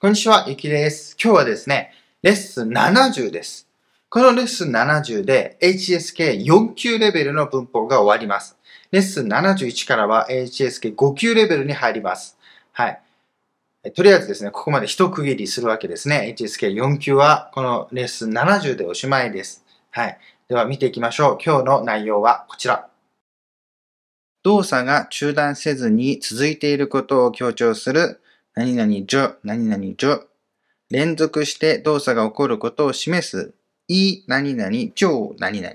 こんにちは、ゆきです。今日はですね、レッスン70です。このレッスン70で HSK4 級レベルの文法が終わります。レッスン71からは HSK5 級レベルに入ります。はい。とりあえずですね、ここまで一区切りするわけですね。HSK4 級はこのレッスン70でおしまいです。はい。では見ていきましょう。今日の内容はこちら。動作が中断せずに続いていることを強調する何々女、何々女、連続して動作が起こることを示す、い、何々、女、何々。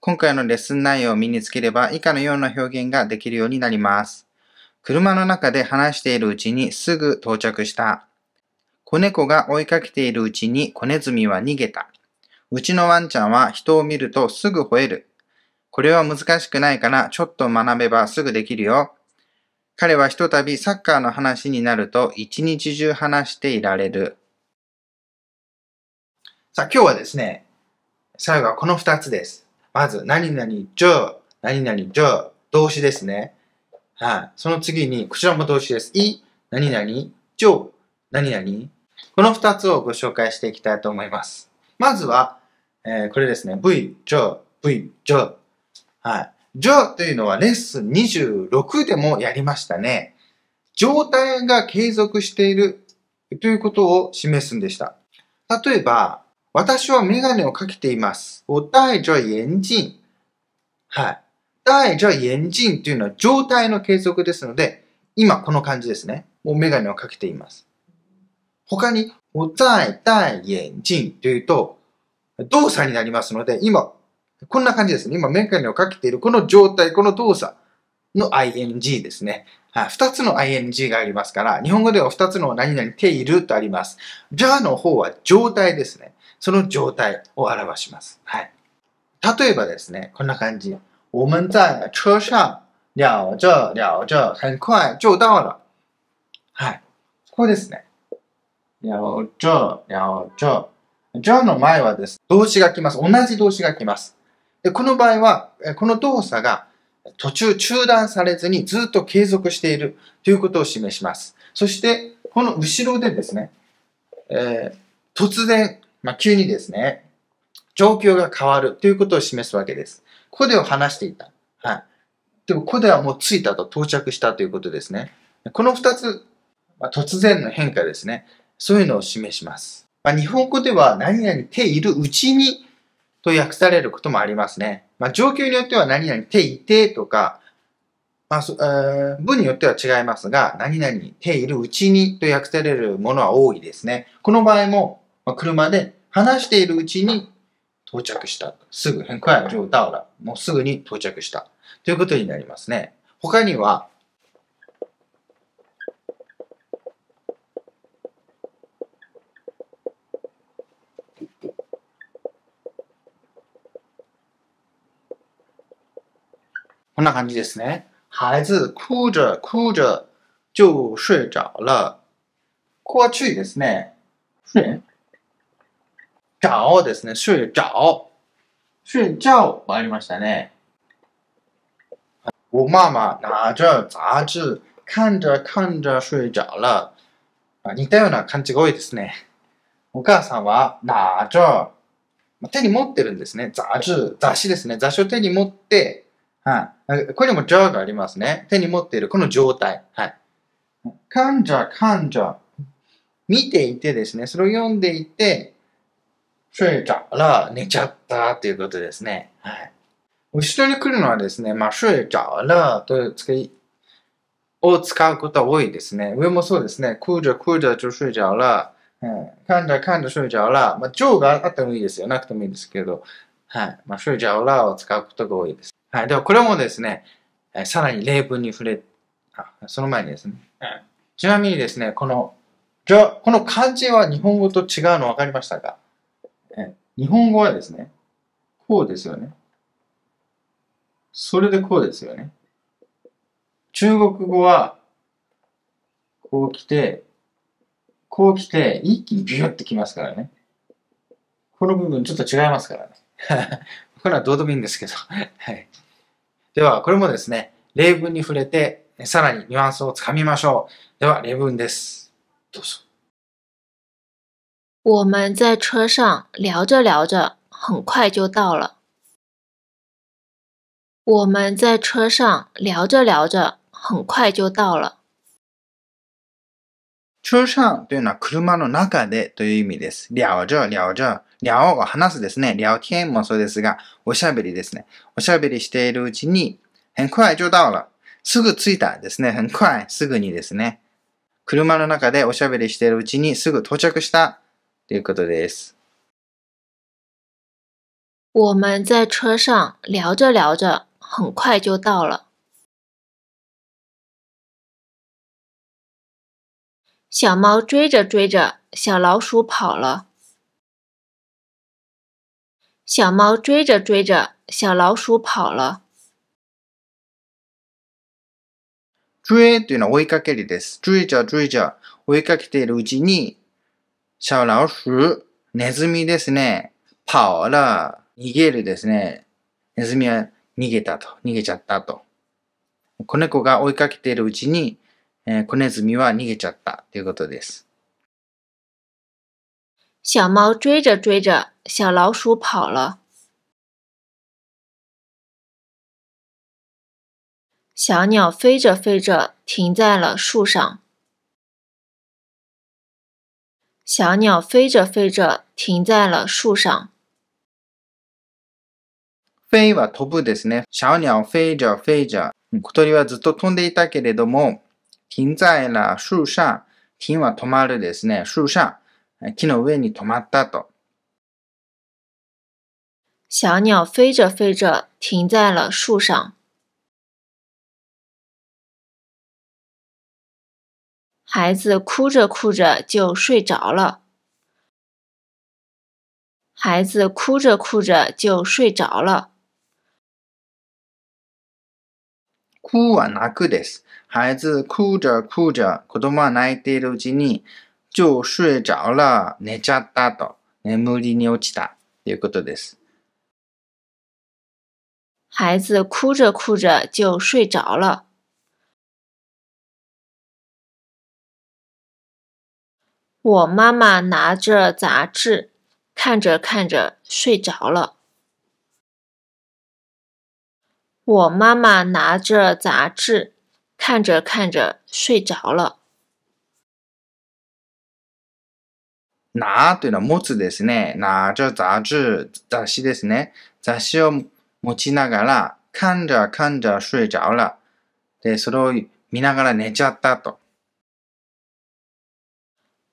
今回のレッスン内容を身につければ以下のような表現ができるようになります。車の中で話しているうちにすぐ到着した。子猫が追いかけているうちに子ネズミは逃げた。うちのワンちゃんは人を見るとすぐ吠える。これは難しくないから、ちょっと学べばすぐできるよ。彼はひとたびサッカーの話になると、一日中話していられる。さあ、今日はですね、最後はこの2つです。まず、何々じょ、何々じょ、動詞ですね。はい、その次に、こちらも動詞です。い、何々、じょ、何々。この2つをご紹介していきたいと思います。まずは、えー、これですね。V、じょ、V、じょはい。じゃあというのはレッスン26でもやりましたね。状態が継続しているということを示すんでした。例えば、私はメガネをかけています。我戴着眼鏡。はい。戴着眼鏡というのは状態の継続ですので、今この感じですね。もうメガネをかけています。他に、我在戴眼鏡というと、動作になりますので、今こんな感じですね。今、メガネをかけているこの状態、この動作の ing ですね。はい、つの ing がありますから、日本語では二つの何々ているとあります。じゃあの方は状態ですね。その状態を表します。はい。例えばですね、こんな感じ。我们在车上聊着聊着，很快就到了。はい。ここですね。聊着聊着。じゃあの前はです。動詞が来ます。同じ動詞が来ます。で、この場合は、この動作が途中中断されずにずっと継続しているということを示します。そして、この後ろでですね、えー、突然、まあ、急にですね、状況が変わるということを示すわけです。ここでは話していた。はい。でも、ここではもう着いたと到着したということですね。この二つ、まあ、突然の変化ですね。そういうのを示します。まあ、日本語では何々ているうちにと訳されることもありますね。まあ、状況によっては何々ていてとか、まあそえー、文によっては違いますが、何々ているうちにと訳されるものは多いですね。この場合も、まあ、車で話しているうちに到着した。すぐ、変很快就到了。もうすぐに到着した。ということになりますね。他には、こんな感じですね。孩子哭着哭着就睡着了。ここは注意ですね。睡着ですね。睡着。睡着。わかりましたね。我妈妈拿着杂志看着看着睡着了。似たような感じが多いですね。お母さんは拿着。手に持ってるんですね。杂志。雑誌ですね。雑誌を手に持ってはい。これにもーがありますね。手に持っているこの状態。はい。患者、患者。見ていてですね、それを読んでいて、睡着ら、寝ちゃったということですね。はい。後ろに来るのはですね、まあ、睡着らという使い、を使うことは多いですね。上もそうですね。哭着哭着就睡着ら、うん、看着看着睡着ら、まあ、ジョーがあってもいいですよ。なくてもいいですけど、はい。まあ、睡着らを使うことが多いです。はい。では、これもですね、さらに例文に触れ、あ、その前にですね。ちなみにですね、この、じゃこの漢字は日本語と違うの分かりましたかえ日本語はですね、こうですよね。それでこうですよね。中国語は、こう来て、こう来て、一気にビュってきますからね。この部分ちょっと違いますからね。これはどうでもいいんですけど。はい。では、これもですね、例文に触れて、さらにニュアンスをつかみましょう。では、例文です。どうぞ。我们在车上聊着聊着，很快就到了。我们在车上聊着聊着，很快就到了。車上というのは車の中でという意味です。聊着聊着聊が話すですね。聊天もそうですが、おしゃべりですね。おしゃべりしているうちに、很快就到了。すぐ着いたですね。很快。すぐにですね。車の中でおしゃべりしているうちにすぐ到着したということです。我们在车上聊着聊着，很快就到了。小猫追着追着，小老鼠跑了。小猫追着追着，小老鼠跑了。追というのは追いかけるです。追着追着、追いかけているうちに、小老鼠、ネズミですね。跑了、逃げるですね。ネズミは逃げたと、逃げちゃったと。子猫が追いかけているうちに、えー、子ネズミは逃げちゃったということです。小猫追着追着，小老鼠跑了。小鸟飞着飞着，停在了树上。小鸟飞着飞着，停在了树上。飞は飛ぶですね。小鸟飞着飞着，小鳥はずっと飛んでいたけれども、停在了树上。停は止まるですね。树上。木の上に止まったと。小鸟飞着飞着停在了树上。孩子哭着哭着就睡着了。孩子哭着哭着就睡着了。哭は泣くです。孩子哭着哭着、子供は泣いているうちに、就睡着了，寝ちゃったと眠りに落ちたということです。孩子哭着哭着就睡着了。我妈妈拿着杂志，看着看着睡着了。我妈妈拿着杂志，看着看着睡着了。なというのは持つですね。な着杂志、雑誌ですね。雑誌を持ちながら、かんじゃかんじゃ睡着了。で、それを見ながら寝ちゃったと。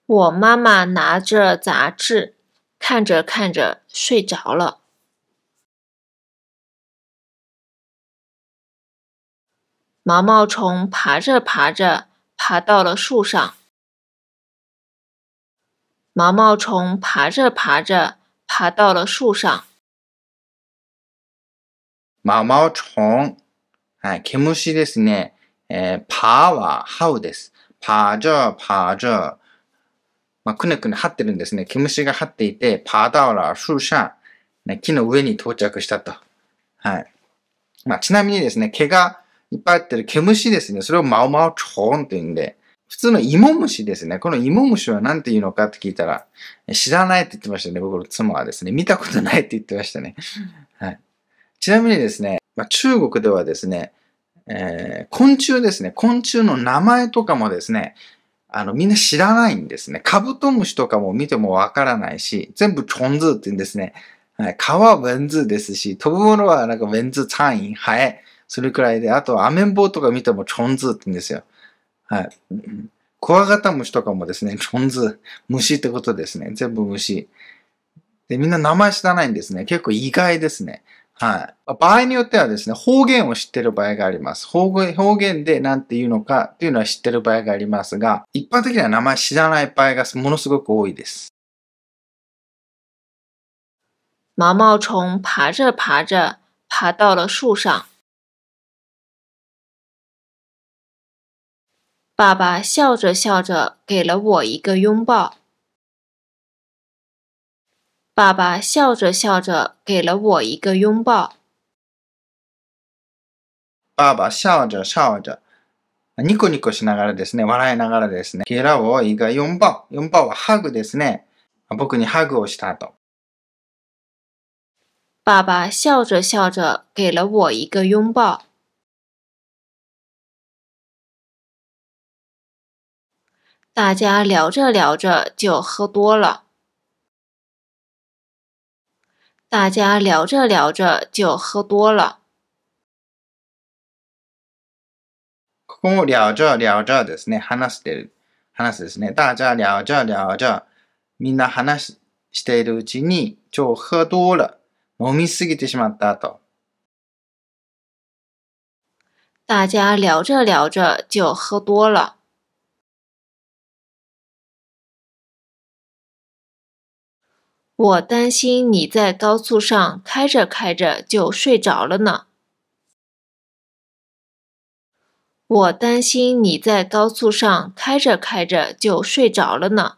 我妈妈拿着杂志，看着看着睡着了。毛毛虫爬着爬着，爬到了树上。毛毛虫爬着爬着，爬到了树上。毛毛虫、ですね。えー、パーはハウです。パー爬ャー、パーー。まあ、くねくね張ってるんですね。毛虫が張っていて、パー了ー上，ね、木の上に到着したと。はい。まあ、ちなみにですね、毛がいっぱいあってる毛虫ですね。それをマオマオチョーンと言うんで、普通の芋虫ですね。この芋虫は何て言うのかって聞いたら、知らないって言ってましたね。僕の妻はですね。見たことないって言ってましたね。はい。ちなみにですね、まあ、中国ではですね、えー、昆虫ですね。昆虫の名前とかもですね、あの、みんな知らないんですね。カブトムシとかも見てもわからないし、全部チョンズーって言うんですね。はい。蚊はベンズーですし、飛ぶものはなんかェンズー、サイン、ハエ、それくらいで、あとはアメンボウとか見てもチョンズーって言うんですよ。はい。クワガタムシとかもですね、チョンズ、虫ってことですね。全部虫。で、みんな名前知らないんですね。結構意外ですね。はい。場合によってはですね、方言を知ってる場合があります。方言方言で何て言うのかっていうのは知ってる場合がありますが、一般的には名前知らない場合がものすごく多いです。毛毛虫爬着爬着、爬到了树上。爸爸笑着笑着给了我一个拥抱。爸爸笑着笑着给了我一个拥抱。爸爸笑着笑着、ニコニコしながらですね、笑いながらですね、给了我一个拥抱。拥抱はハグですね。僕にハグをしたと。爸爸笑着笑着给了我一个拥抱。大家聊着聊着就喝多了。大家聊着聊着就喝多了。ここ聊着聊着ですね、話してる話ですね。大家聊着聊着聊みんな話しているうちに就喝多了、飲みすぎてしまったと。大家聊着聊着就喝多了。我担心你在高速上开着开着就睡着了呢。我担心你在高速上开着开着就睡着了呢。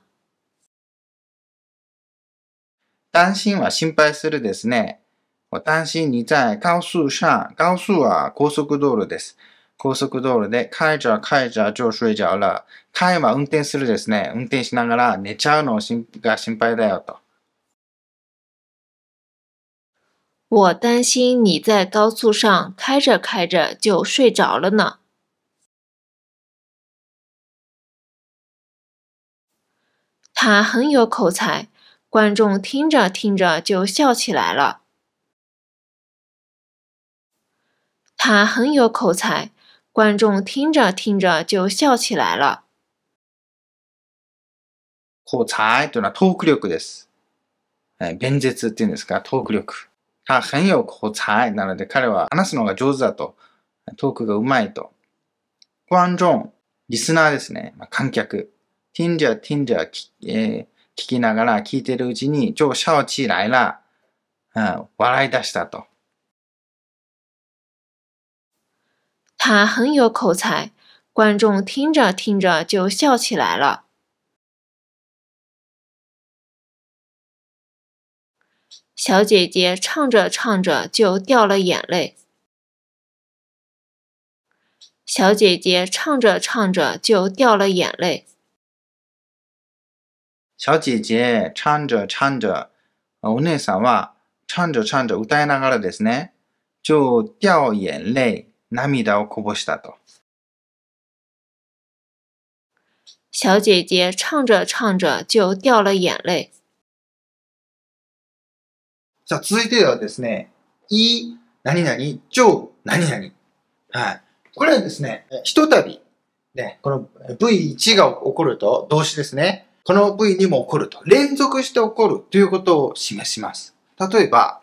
担心了，心配するですね。我担心你在高速上、高速啊、高速道路です、高速道路で開着開着、就睡着了。着、开は運転するですね、運転しながら寝ちゃうの心が心配だよと。我担心你在高速上开着开着就睡着了呢。他很有口才，观众听着听着就笑起来了。他很有口才，观众听着听着就笑起来了。口才というのはトーク力です。え、弁舌っていうんですか、トーク力。他很有口才。なので彼は話すのが上手だと。トークがうまいと。观众、リスナーですね。まあ、観客。听着听着、えー、聞きながら聞いてるうちに、就笑起来啦。うん、笑い出したと。他很有口才。观众听着听着就笑起来了。小姐姐唱着唱着就掉了眼泪。小姐姐唱着唱着就掉了眼泪。小姐姐唱着唱着，オネサンワ，唱着唱着，歌いながらですね，就掉眼泪，涙をこぼしたと。小姐姐唱着唱着就掉了眼泪。さあ、続いてはですね、い、何々、に何々。はい。これはですね、ひとたび、ね、この V1 が起こると動詞ですね。この V にも起こると。連続して起こるということを示します。例えば、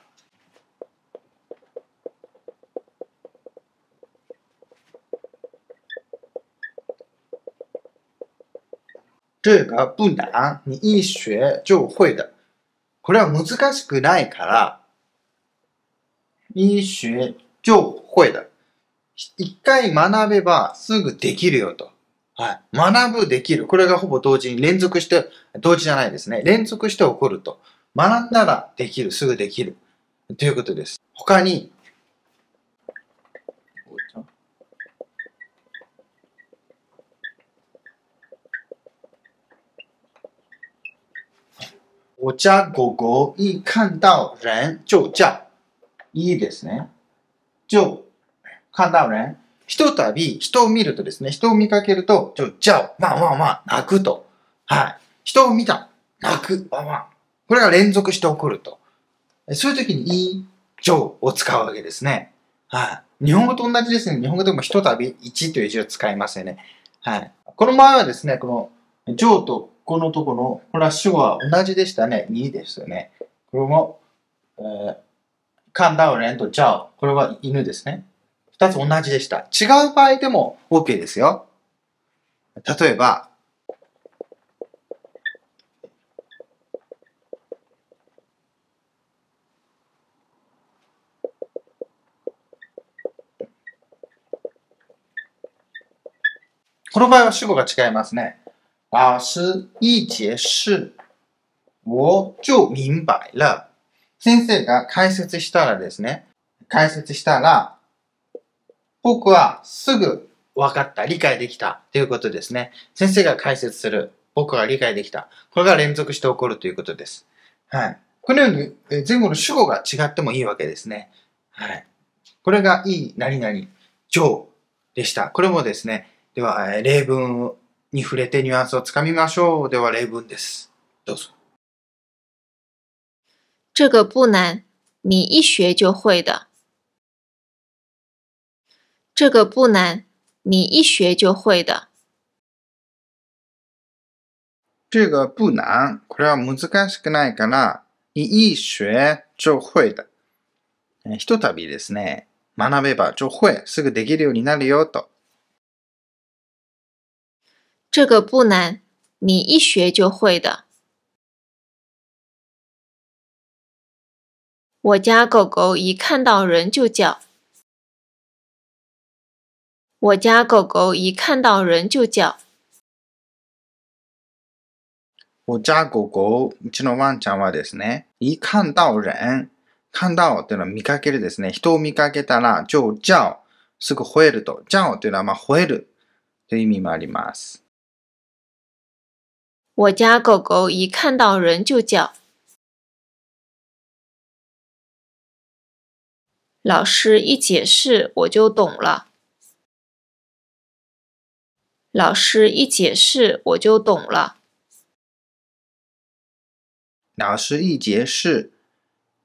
这个不难，に一学就会的。これは難しくないから、一学就会だ。一回学べばすぐできるよと。はい。学ぶできる。これがほぼ同時に連続して、同時じゃないですね。連続して起こると。学んだらできる。すぐできる。ということです。他に、お茶ごごん、看到人就叫。いいですね。就、看到人。ひとたび人を見るとですね、人を見かけると、就叫。まあまあまあ、泣くと。はい。人を見た。泣く。まあまあ。これが連続して起こると。そういう時に、い、じょうを使うわけですね。はい。日本語と同じですね。日本語でもひとたびちという字を使いますよね。はい。このままはですね、この、じょうとこのとこの、これは主語は同じでしたね。2ですよね。これも、えー、カンダウレンとジャオ。これは犬ですね。二つ同じでした。違う場合でも OK ですよ。例えば、この場合は主語が違いますね。老师一解释，我就明白了。先生が解説したらですね、解説したら、僕はすぐ分かった、理解できたということですね。先生が解説する、僕は理解できた。これが連続して起こるということです。はい。このように前後の主語が違ってもいいわけですね。はい。これがいい何々、上でした。これもですね、では、例文に触れてニュアンスをつかみましょう。では例文です。どうぞ。这个不难，你一学就会的。这个不难，你一学就会的。这个不難、これは難しくないから、你一学就会的。ひとたびですね、学べば、就会、すぐできるようになるよと这个不难，你一学就会的。我家狗狗一看到人就叫。我家狗狗一看到人就叫。我家狗狗，うちのワンちゃんは一看到人、看到というのは見かけるですね、人を見かけたら就叫、すぐ吠える叫というのはまあ吠えると我家狗狗一看到人就叫。老师一解释我就懂了。老师一解释我就懂了。老师一解释，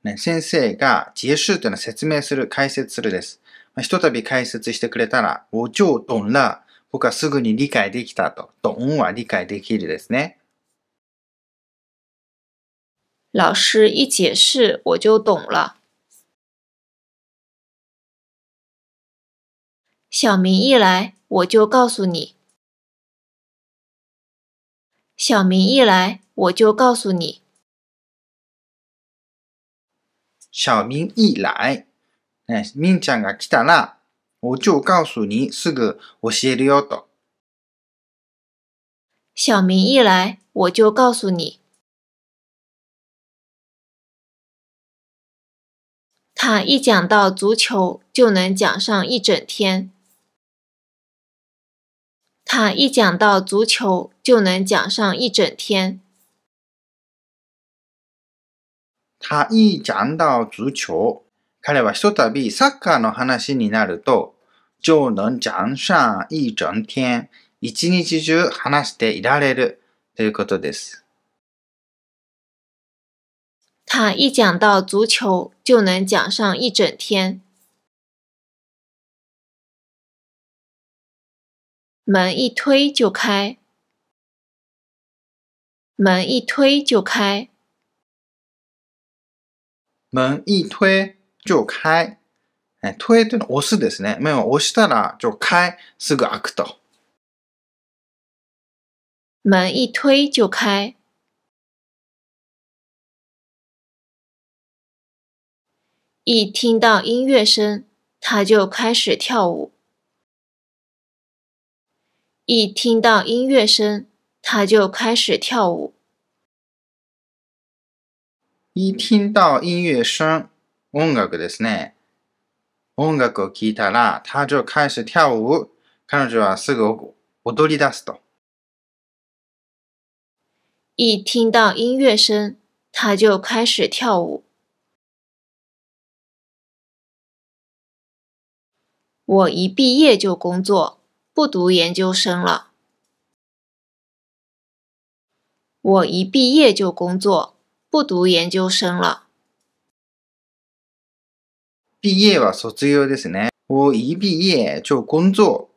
ね先生が解释というのは説明する、解説するです。まあ一たび解説してくれたら、おちょっ僕はすぐに理解できたと、ドンは理解できるですね。老师一解释，我就懂了。小明一来，我就告诉你。小明一来，我就告诉你。小明一来，哎，Min-chan がきたら、おうちを帰すぐ教えるよと。小明一来，我就告诉你。他一讲到足球就能讲上一整天。他一讲到足球就能讲上一整天。他一讲到足球，彼はひとたびサッカーの話になると、就能讲上一整天，一日中話していられるということです。他一讲到足球，就能讲上一整天。门一推就开。门一推就开。门一推就开。推っ押すですね。门を押したら就开，すぐ開くと。门一推就开。一听到音乐声，他就开始跳舞。一听到音乐声，他就开始跳舞。一听到音乐声，音楽ですね。音楽を聞いたら、彼女は始跳舞。彼女はすぐ踊り出すと。一听到音乐声，他就开始跳舞。我一毕业就工作，不读研究生了。我一毕业就工作，不读研究生了。毕业は卒業ですね。我一毕业就工作。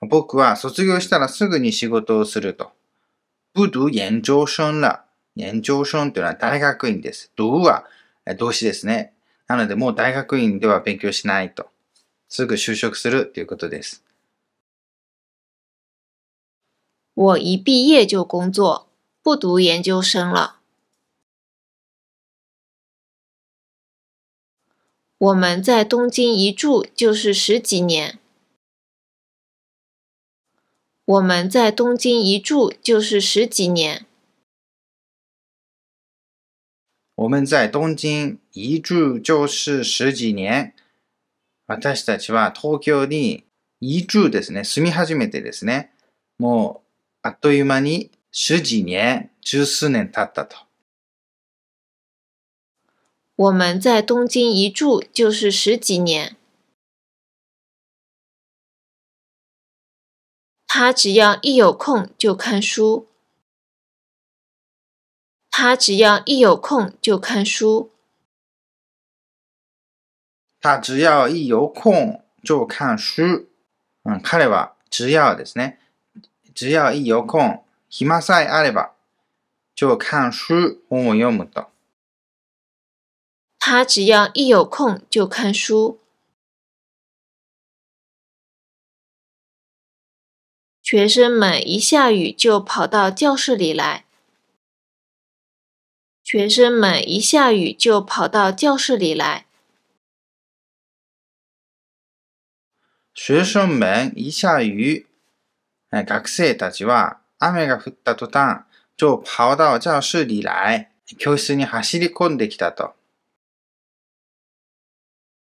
僕は卒業したらすぐに仕事をすると。不读研究生了。研究生というのは大学院です。读は動詞ですね。なのでもう大学院では勉強しないと。すぐ就職するっていうことです。我一毕业就工作，不读研究生了。我们在东京一住就是十几年。我们在东京一住就是十几年。我们在东京一住就是十几年。私たちは東京に移住ですね、住み始めてですね、もうあっという間に十几年、十数年経ったと。我们在东京移住就是十几年。他只要一有空就看书。他只要一有空就看书。他只要一有空就看书。嗯，カレは、只要ですね、只要一有空、ひまさえあれば、就看书。わん読むの。他只要一有空就看书。学生们一下雨就跑到教室里来。学生们一下雨就跑到教室里来。学生们一下雨，哎，学生たちは雨が降った途端就跑到教室里来，教室に走りこんできたと。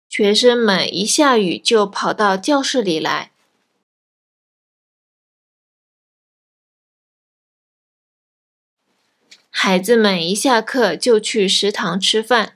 学生们一下雨就跑到教室里来。孩子们一下课就去食堂吃饭。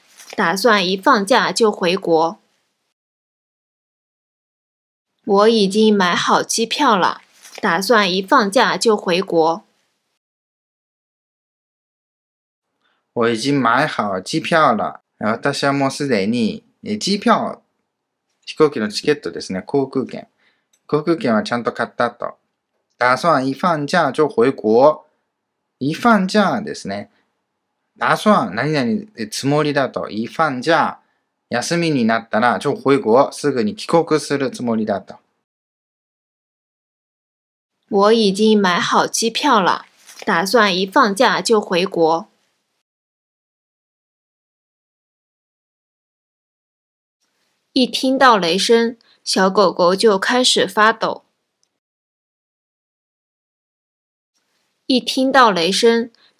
打算一放假就回国。我已经买好机票了。打算一放假就回国。我已经买好机票了。私はもうすでに、え、机票、飛行機のチケットですね、航空券。航空券はちゃんと買ったと。打算一放假就回国。一放假ですね。打算，つもりだと。じゃ、休みになったら、すぐに帰国するつもりだと。我已经买好机票了，打算一放假就回国。一听到雷声，小狗狗就开始发抖。一听到雷声。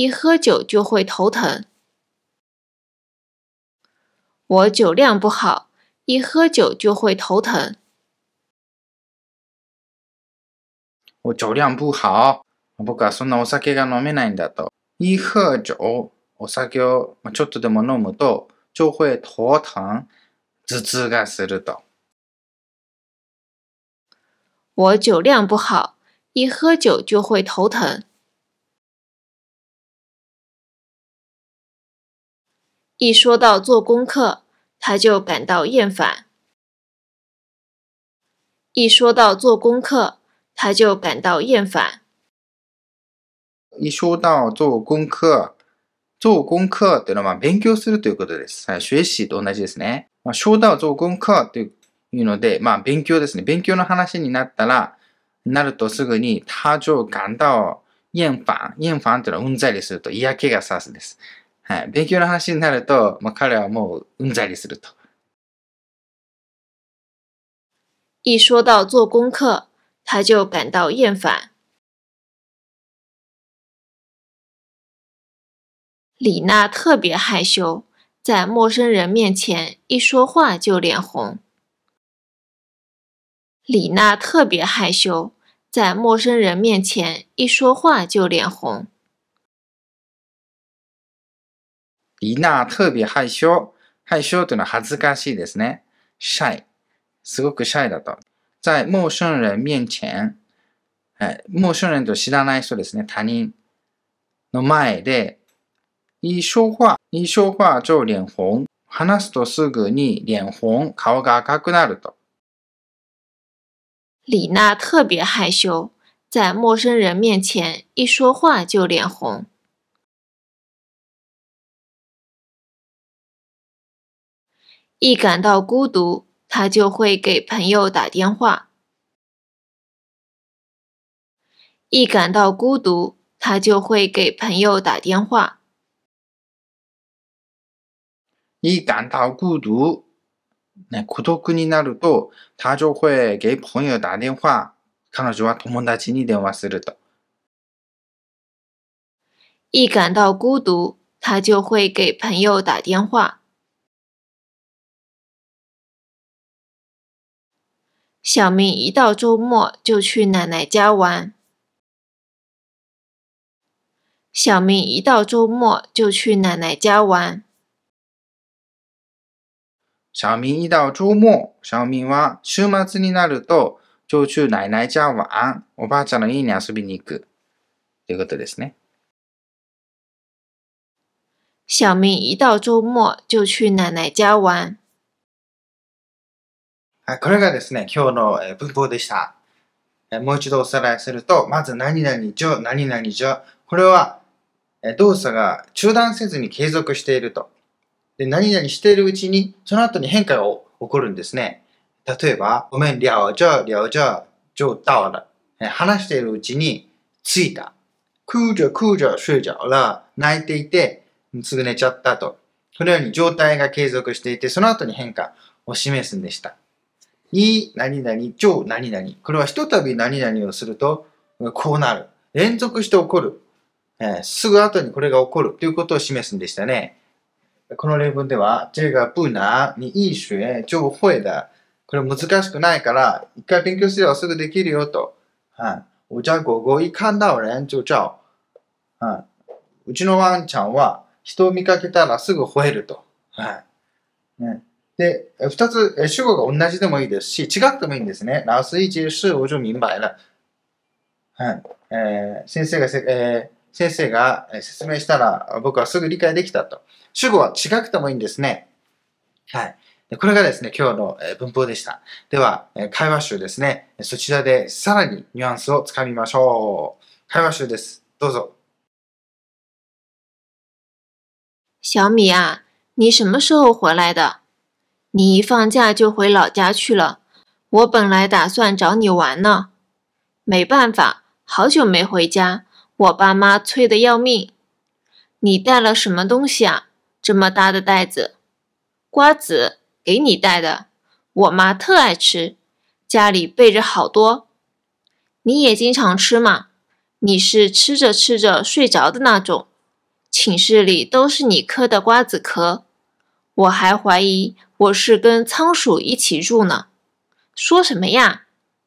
一喝酒就会头疼。我酒量不好，一喝酒就会头疼。我酒量不好，僕はそんなお酒が飲めないんだと。一喝酒，お酒をちょっとでも飲むと、ちょうど頭痛、頭痛がすると。我酒量不好，一喝酒就会头疼。一说到做功课，他就感到厌烦。一说到做功课，他就感到厌烦。一说到做功课，做功课というのは勉強するということです。勉強しと同じですね。まあ、一说到做功课というので、まあ勉強ですね。勉強の話になったらなるとすぐに多少感到厌烦、厌烦というのはうんざりすると嫌気がさすです。一说到做功课，他就感到厌烦。李娜特别害羞，在陌生人面前一说话就脸红。李娜特别害羞，在陌生人面前一说话就脸红。リナ特別害羞。害羞というのは恥ずかしいですね。シャイ。すごくシャイだと。在陌生人面前。はい、陌生人と知らない人ですね。他人の前で、一说话、一说话就脸红。話すとすぐに脸红、顔が赤くなると。李娜特别害羞，在陌生人面前一说话就脸红。一感到孤独，他就会给朋友打电话。一感到孤独，他就会给朋友打电话。一感到孤独，那孤独になると、他就会给朋友打电话。彼女は友達に電話すると。一感到孤独，他就会给朋友打电话。小明一到周末就去奶奶家玩。小明一到周末就去奶奶家玩。小明一到周末，小明は週末になると就去奶奶家玩，おばあちゃんの家に遊びに行くということですね。小明一到周末就去奶奶家玩。これがですね、今日の文法でした。もう一度おさらいすると、まず何々じょ、何々じょ。これは動作が中断せずに継続していると。で何々しているうちに、その後に変化が起こるんですね。例えば、ごめん、りゃおじょ、りゃおじょ、じょ到了。話しているうちに、ついた。じ着空着睡ょ、ら、泣いていて、すぐ寝ちゃったと。このように状態が継続していて、その後に変化を示すんでした。い何々、超何々。これはひとたび何々をすると、こうなる。連続して起こる。えー、すぐ後にこれが起こるということを示すんでしたね。この例文では、いしゅえ、你ょうほえだ。これ難しくないから、一回勉強すればすぐできるよと。はい。我家狗狗一看到人就叫。はい。うちのワンちゃんは、人を見かけたらすぐ吠えると。はい。ね。で、二つ、主語が同じでもいいですし、違くてもいいんですね。明白了。はい。えー、先生がせ、えー、先生が説明したら僕はすぐ理解できたと。主語は違くてもいいんですね。はい。これがですね、今日の文法でした。では、会話集ですね。そちらでさらにニュアンスをつかみましょう。会話集です。どうぞ。小米啊，你什么时候回来的？你一放假就回老家去了，我本来打算找你玩呢，没办法，好久没回家，我爸妈催得要命。你带了什么东西啊？这么大的袋子？瓜子，给你带的，我妈特爱吃，家里备着好多。你也经常吃嘛？你是吃着吃着睡着的那种，寝室里都是你嗑的瓜子壳。我还怀疑我是跟仓鼠一起住呢。说什么呀？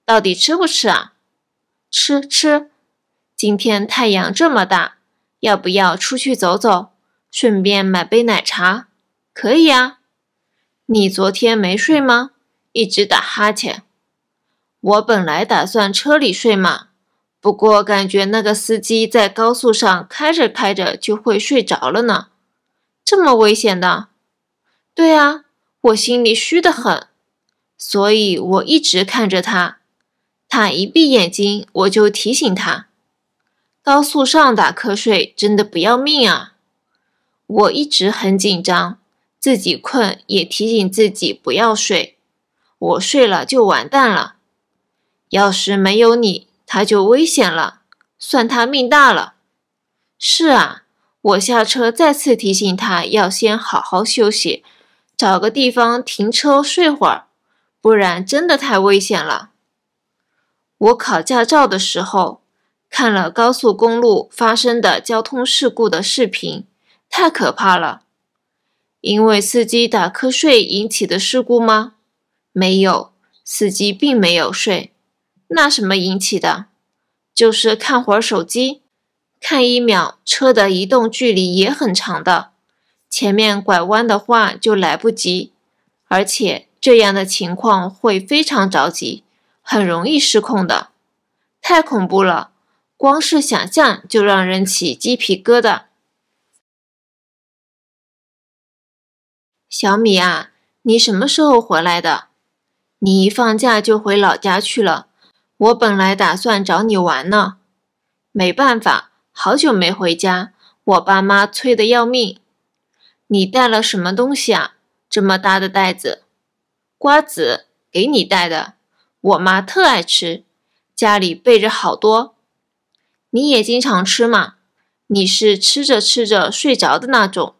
到底吃不吃啊？吃吃。今天太阳这么大，要不要出去走走？顺便买杯奶茶。可以啊。你昨天没睡吗？一直打哈欠。我本来打算车里睡嘛，不过感觉那个司机在高速上开着开着就会睡着了呢。这么危险的。对啊，我心里虚的很，所以我一直看着他。他一闭眼睛，我就提醒他：高速上打瞌睡真的不要命啊！我一直很紧张，自己困也提醒自己不要睡。我睡了就完蛋了。要是没有你，他就危险了。算他命大了。是啊，我下车再次提醒他要先好好休息。找个地方停车睡会儿，不然真的太危险了。我考驾照的时候看了高速公路发生的交通事故的视频，太可怕了。因为司机打瞌睡引起的事故吗？没有，司机并没有睡。那什么引起的？就是看会儿手机，看一秒车的移动距离也很长的。前面拐弯的话就来不及，而且这样的情况会非常着急，很容易失控的，太恐怖了，光是想象就让人起鸡皮疙瘩。小米啊，你什么时候回来的？你一放假就回老家去了，我本来打算找你玩呢，没办法，好久没回家，我爸妈催得要命。你带了什么东西啊？这么大的袋子，瓜子给你带的，我妈特爱吃，家里备着好多。你也经常吃嘛？你是吃着吃着睡着的那种，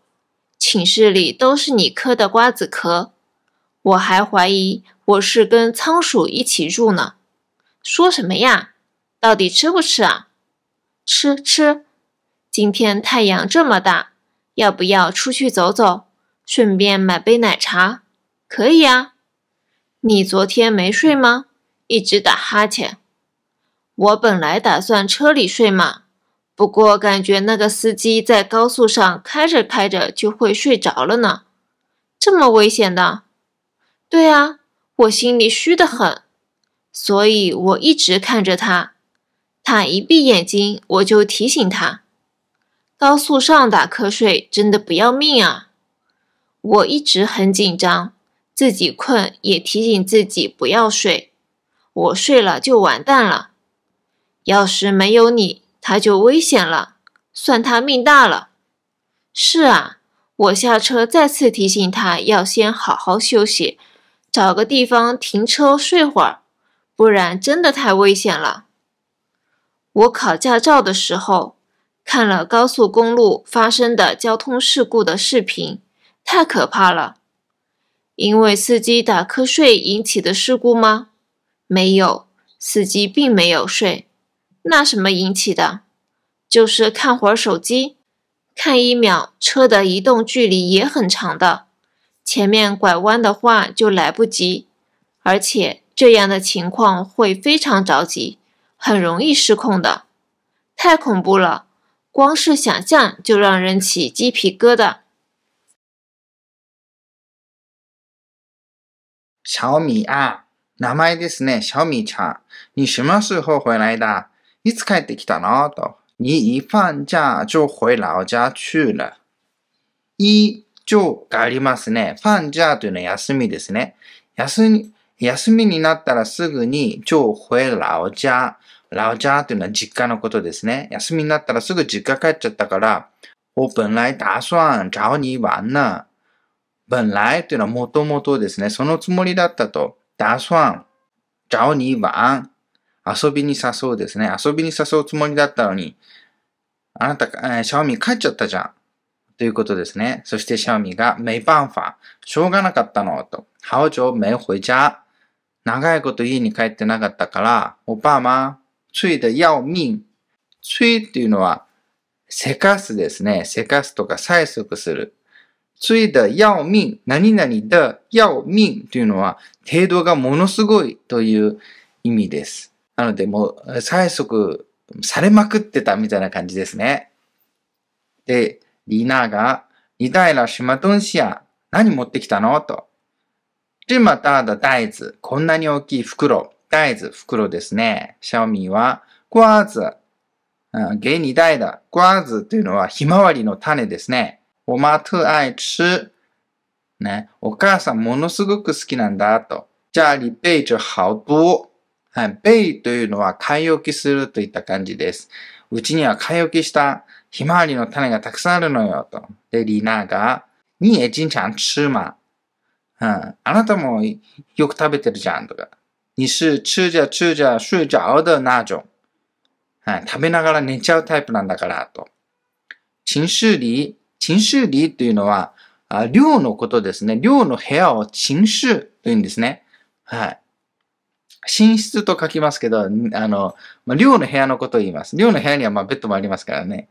寝室里都是你嗑的瓜子壳，我还怀疑我是跟仓鼠一起住呢。说什么呀？到底吃不吃啊？吃吃，今天太阳这么大。要不要出去走走，顺便买杯奶茶？可以啊。你昨天没睡吗？一直打哈欠。我本来打算车里睡嘛，不过感觉那个司机在高速上开着开着就会睡着了呢，这么危险的。对啊，我心里虚得很，所以我一直看着他，他一闭眼睛我就提醒他。高速上打瞌睡真的不要命啊！我一直很紧张，自己困也提醒自己不要睡。我睡了就完蛋了。要是没有你，他就危险了。算他命大了。是啊，我下车再次提醒他要先好好休息，找个地方停车睡会儿，不然真的太危险了。我考驾照的时候。看了高速公路发生的交通事故的视频，太可怕了。因为司机打瞌睡引起的事故吗？没有，司机并没有睡。那什么引起的？就是看会儿手机，看一秒车的移动距离也很长的。前面拐弯的话就来不及，而且这样的情况会非常着急，很容易失控的。太恐怖了。光是想象就让人起鸡皮疙瘩。小米啊，名前ですね。小米ちゃん、你什么时候回来的？いつ帰ってきたのと。你一放假就回老家。去了。一就がありますね。放假ゃというのは休みですね。休み休みになったらすぐに就回老家。ラオジャーというのは実家のことですね。休みになったらすぐ実家帰っちゃったから、我本来打算找你玩呢。本来というのはもともとですね、そのつもりだったと。打算找你玩。遊びに誘うですね。遊びに誘うつもりだったのに、あなた、えー、シャオミ帰っちゃったじゃん。ということですね。そしてシャオミが、没办法。しょうがなかったの。と。好久没回家。長いこと家に帰ってなかったから、おばあおみ要命。いっていうのは、せかすですね。せかすとか催促する。醉的要命。何々的要命というのは、程度がものすごいという意味です。なので、もう、催促されまくってたみたいな感じですね。で、リナが、リダイラシマトンシア、何持ってきたのと。ジマターダ大豆、こんなに大きい袋。袋子、袋ですね。xiaomi は、瓜ゲうん、给你带的。瓜ズというのは、ひまわりの種ですね。おまあい吃。ね。お母さんものすごく好きなんだ、と。家里备着好多。はい。イというのは、買い置きするといった感じです。うちには買い置きしたひまわりの種がたくさんあるのよ、と。で、リナが、にえちんちゃんち嘛。うん。あなたもよく食べてるじゃん、とか。你是吃着吃着睡着的那种。はい、食べながら寝ちゃうタイプなんだから、と。寝室里、寝室里というのは、あ寮のことですね。寮の部屋を寝室というんですね。はい。寝室と書きますけど、あの、まあ、寮の部屋のことを言います。寮の部屋にはまあベッドもありますからね。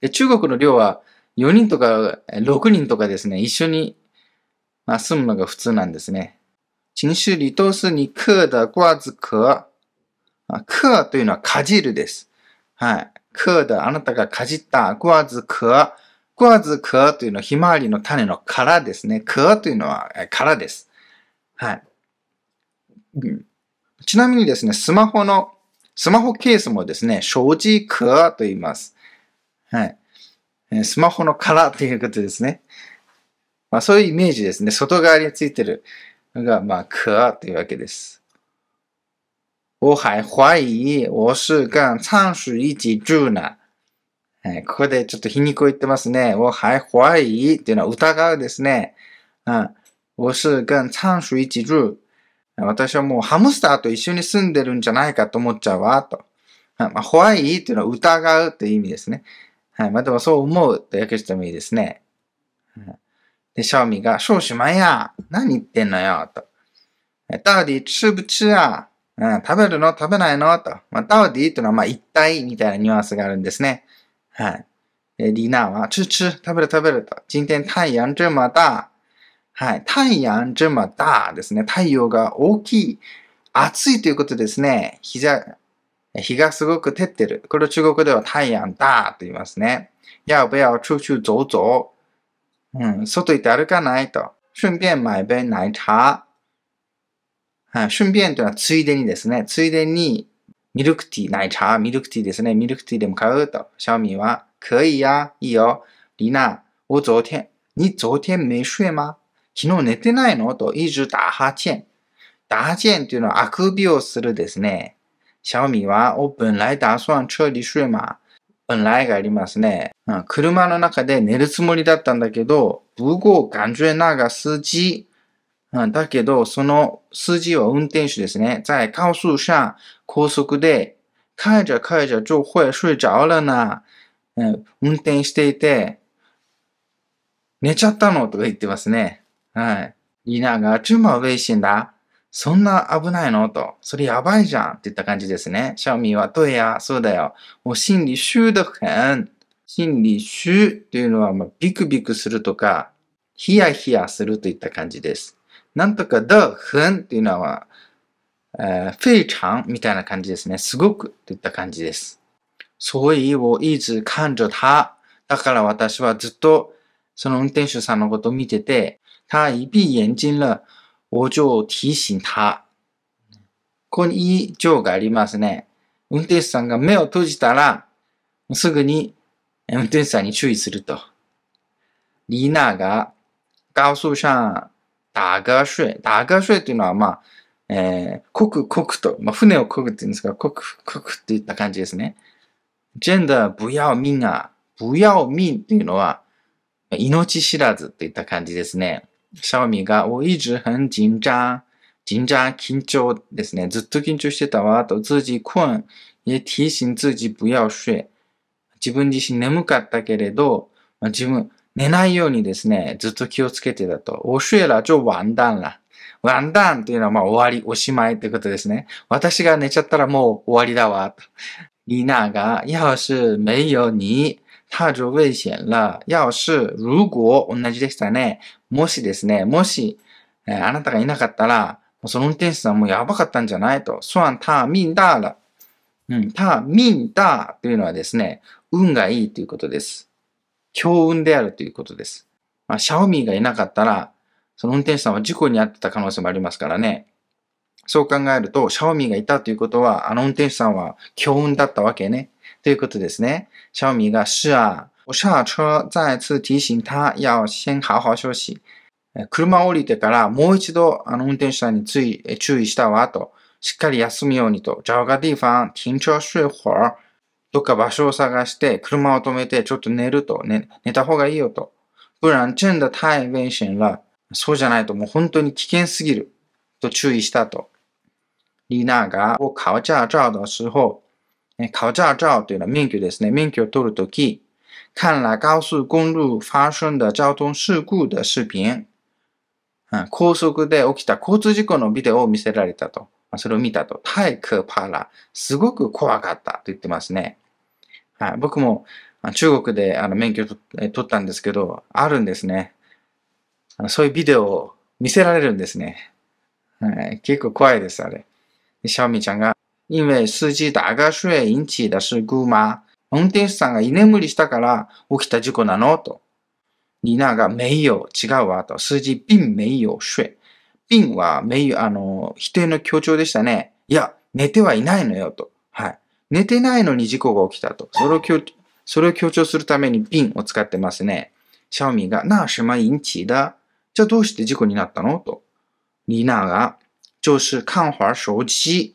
で中国の寮は4人とか6人とかですね、一緒に、まあ、住むのが普通なんですね。形式里都是你嗑的瓜子壳。あ、嗑というのはかじるです。はい。ー的、あなたがかじった瓜子壳。瓜子壳というのはひまわりの種の殻ですね。壳というのは殻です。はい、ちなみにですね、スマホの、スマホケースもですね、正直壳と言います。はい。スマホの殻ということですね。まあそういうイメージですね。外側についてる。が、まあ、可というわけです。我还怀疑我是が31中な。えー、ここでちょっと皮肉を言ってますね。我还怀疑っていうのは疑うですね。うん。我是が31中。私はもうハムスターと一緒に住んでるんじゃないかと思っちゃうわ、と。まあ、ホワイていうのは疑うという意味ですね。はい。まあ、でもそう思うと訳してもいいですね。うんで、シャオミが、少し前や何言ってんのよと。ダウディ、吃不吃やうん、食べるの食べないのと。まあ、ダウディというのは、まあ、一体みたいなニュアンスがあるんですね。はい。え、リナは、吃吃、食べる食べると。今天太陽这么大。はい。太陽这么大ですね。太陽が大きい。暑いということですね。日が、日がすごく照ってる。これ中国では太陽だと言いますね。要不要出去走走外行って歩かないと。顺便買杯奶茶。はい、順便というのはついでにですね。ついでに、ミルクティー、奶茶、ミルクティーですね。ミルクティーでも買うと。小米は、可以や、いいよ。リナ、我昨天、你昨天没睡吗昨日寝てないのと、一直打哈欠。打哈欠というのはあくびをするですね。小米は、我本来打算彻底睡嘛。来がありますね。うん、車の中で寝るつもりだったんだけど、不合感觉那个数字。うん、だけど、その筋字は運転手ですね。在高速上、高速で、開着開着就会睡着了な。運転していて、寝ちゃったのとか言ってますね。はい。你那个这么危险だ。そんな危ないのと、それやばいじゃんっていった感じですね。シャオミは、えや、そうだよ。もう心理シューだへん。心理シューっていうのは、まあ、ビクビクするとか、ヒヤヒヤするといった感じです。なんとかだへんっていうのは、えー、非常みたいな感じですね。すごくといった感じです。所以我一直看着他。だから私はずっとその運転手さんのことを見てて、他一闭眼睛了。我就提醒他。ここに以上がありますね。運転手さんが目を閉じたら、すぐに運転手さんに注意すると。リーナが高速上打瞌睡。打瞌睡というのは、まあ、えー、コクコクと、まあ、船をコクって言うんですが、コクコクって言った感じですね。ジェンダー、不要命が、不要命というのは、命知らずっていった感じですね。シャオミが、我一直很紧张。紧张、緊張ですね。ずっと緊張してたわ。と、自己困。也提醒自己不要睡。自分自身眠かったけれど、まあ、自分、寝ないようにですね、ずっと気をつけてたと。我睡了就完蛋了。完蛋というのはまあ終わり、おしまいってことですね。私が寝ちゃったらもう終わりだわ。リナが、要是没有你。他就危险了。要是、如果、同じでしたね。もしですね、もし、えー、あなたがいなかったら、その運転手さんもやばかったんじゃないと。算他命大了。うん、他命大というのはですね、運がいいということです。強運であるということです。まあ、シャオミーがいなかったら、その運転手さんは事故に遭ってた可能性もありますからね。そう考えると、シャオミーがいたということは、あの運転手さんは強運だったわけね。ということですね。小米が是啊。お下車再次提醒他要先好好休息。車を降りてからもう一度あの運転手さんについ注意したわと、しっかり休むようにと、找个地方停车睡会儿。どっか場所を探して車を止めてちょっと寝ると、ね、寝た方がいいよと。不然真的太危险了。そうじゃないともう本当に危険すぎると注意したと。リナが我考驾照的时候、考驾照というのは免許ですね。免許を取るとき、看了高速公路发生的交通事故的视频。高速で起きた交通事故のビデオを見せられたと。それを見たと。太可怕ら。すごく怖かったと言ってますね。はい、僕も中国であの免許取ったんですけど、あるんですね。あのそういうビデオを見せられるんですね。はい、結構怖いです、あれ。シャオミちゃんが因为司機と赤睡引起的是ぐま、運転手さんが居眠りしたから起きた事故なのと。りナが没有、違うわと。数字、并没有睡。并は、没有、あの、否定の強調でしたね。いや、寝てはいないのよと。はい。寝てないのに事故が起きたと。それを強それを強調するために并を使ってますね。シャオミが、なあ、しまいだ。じゃあどうして事故になったのと。りナが、就是看会儿手机。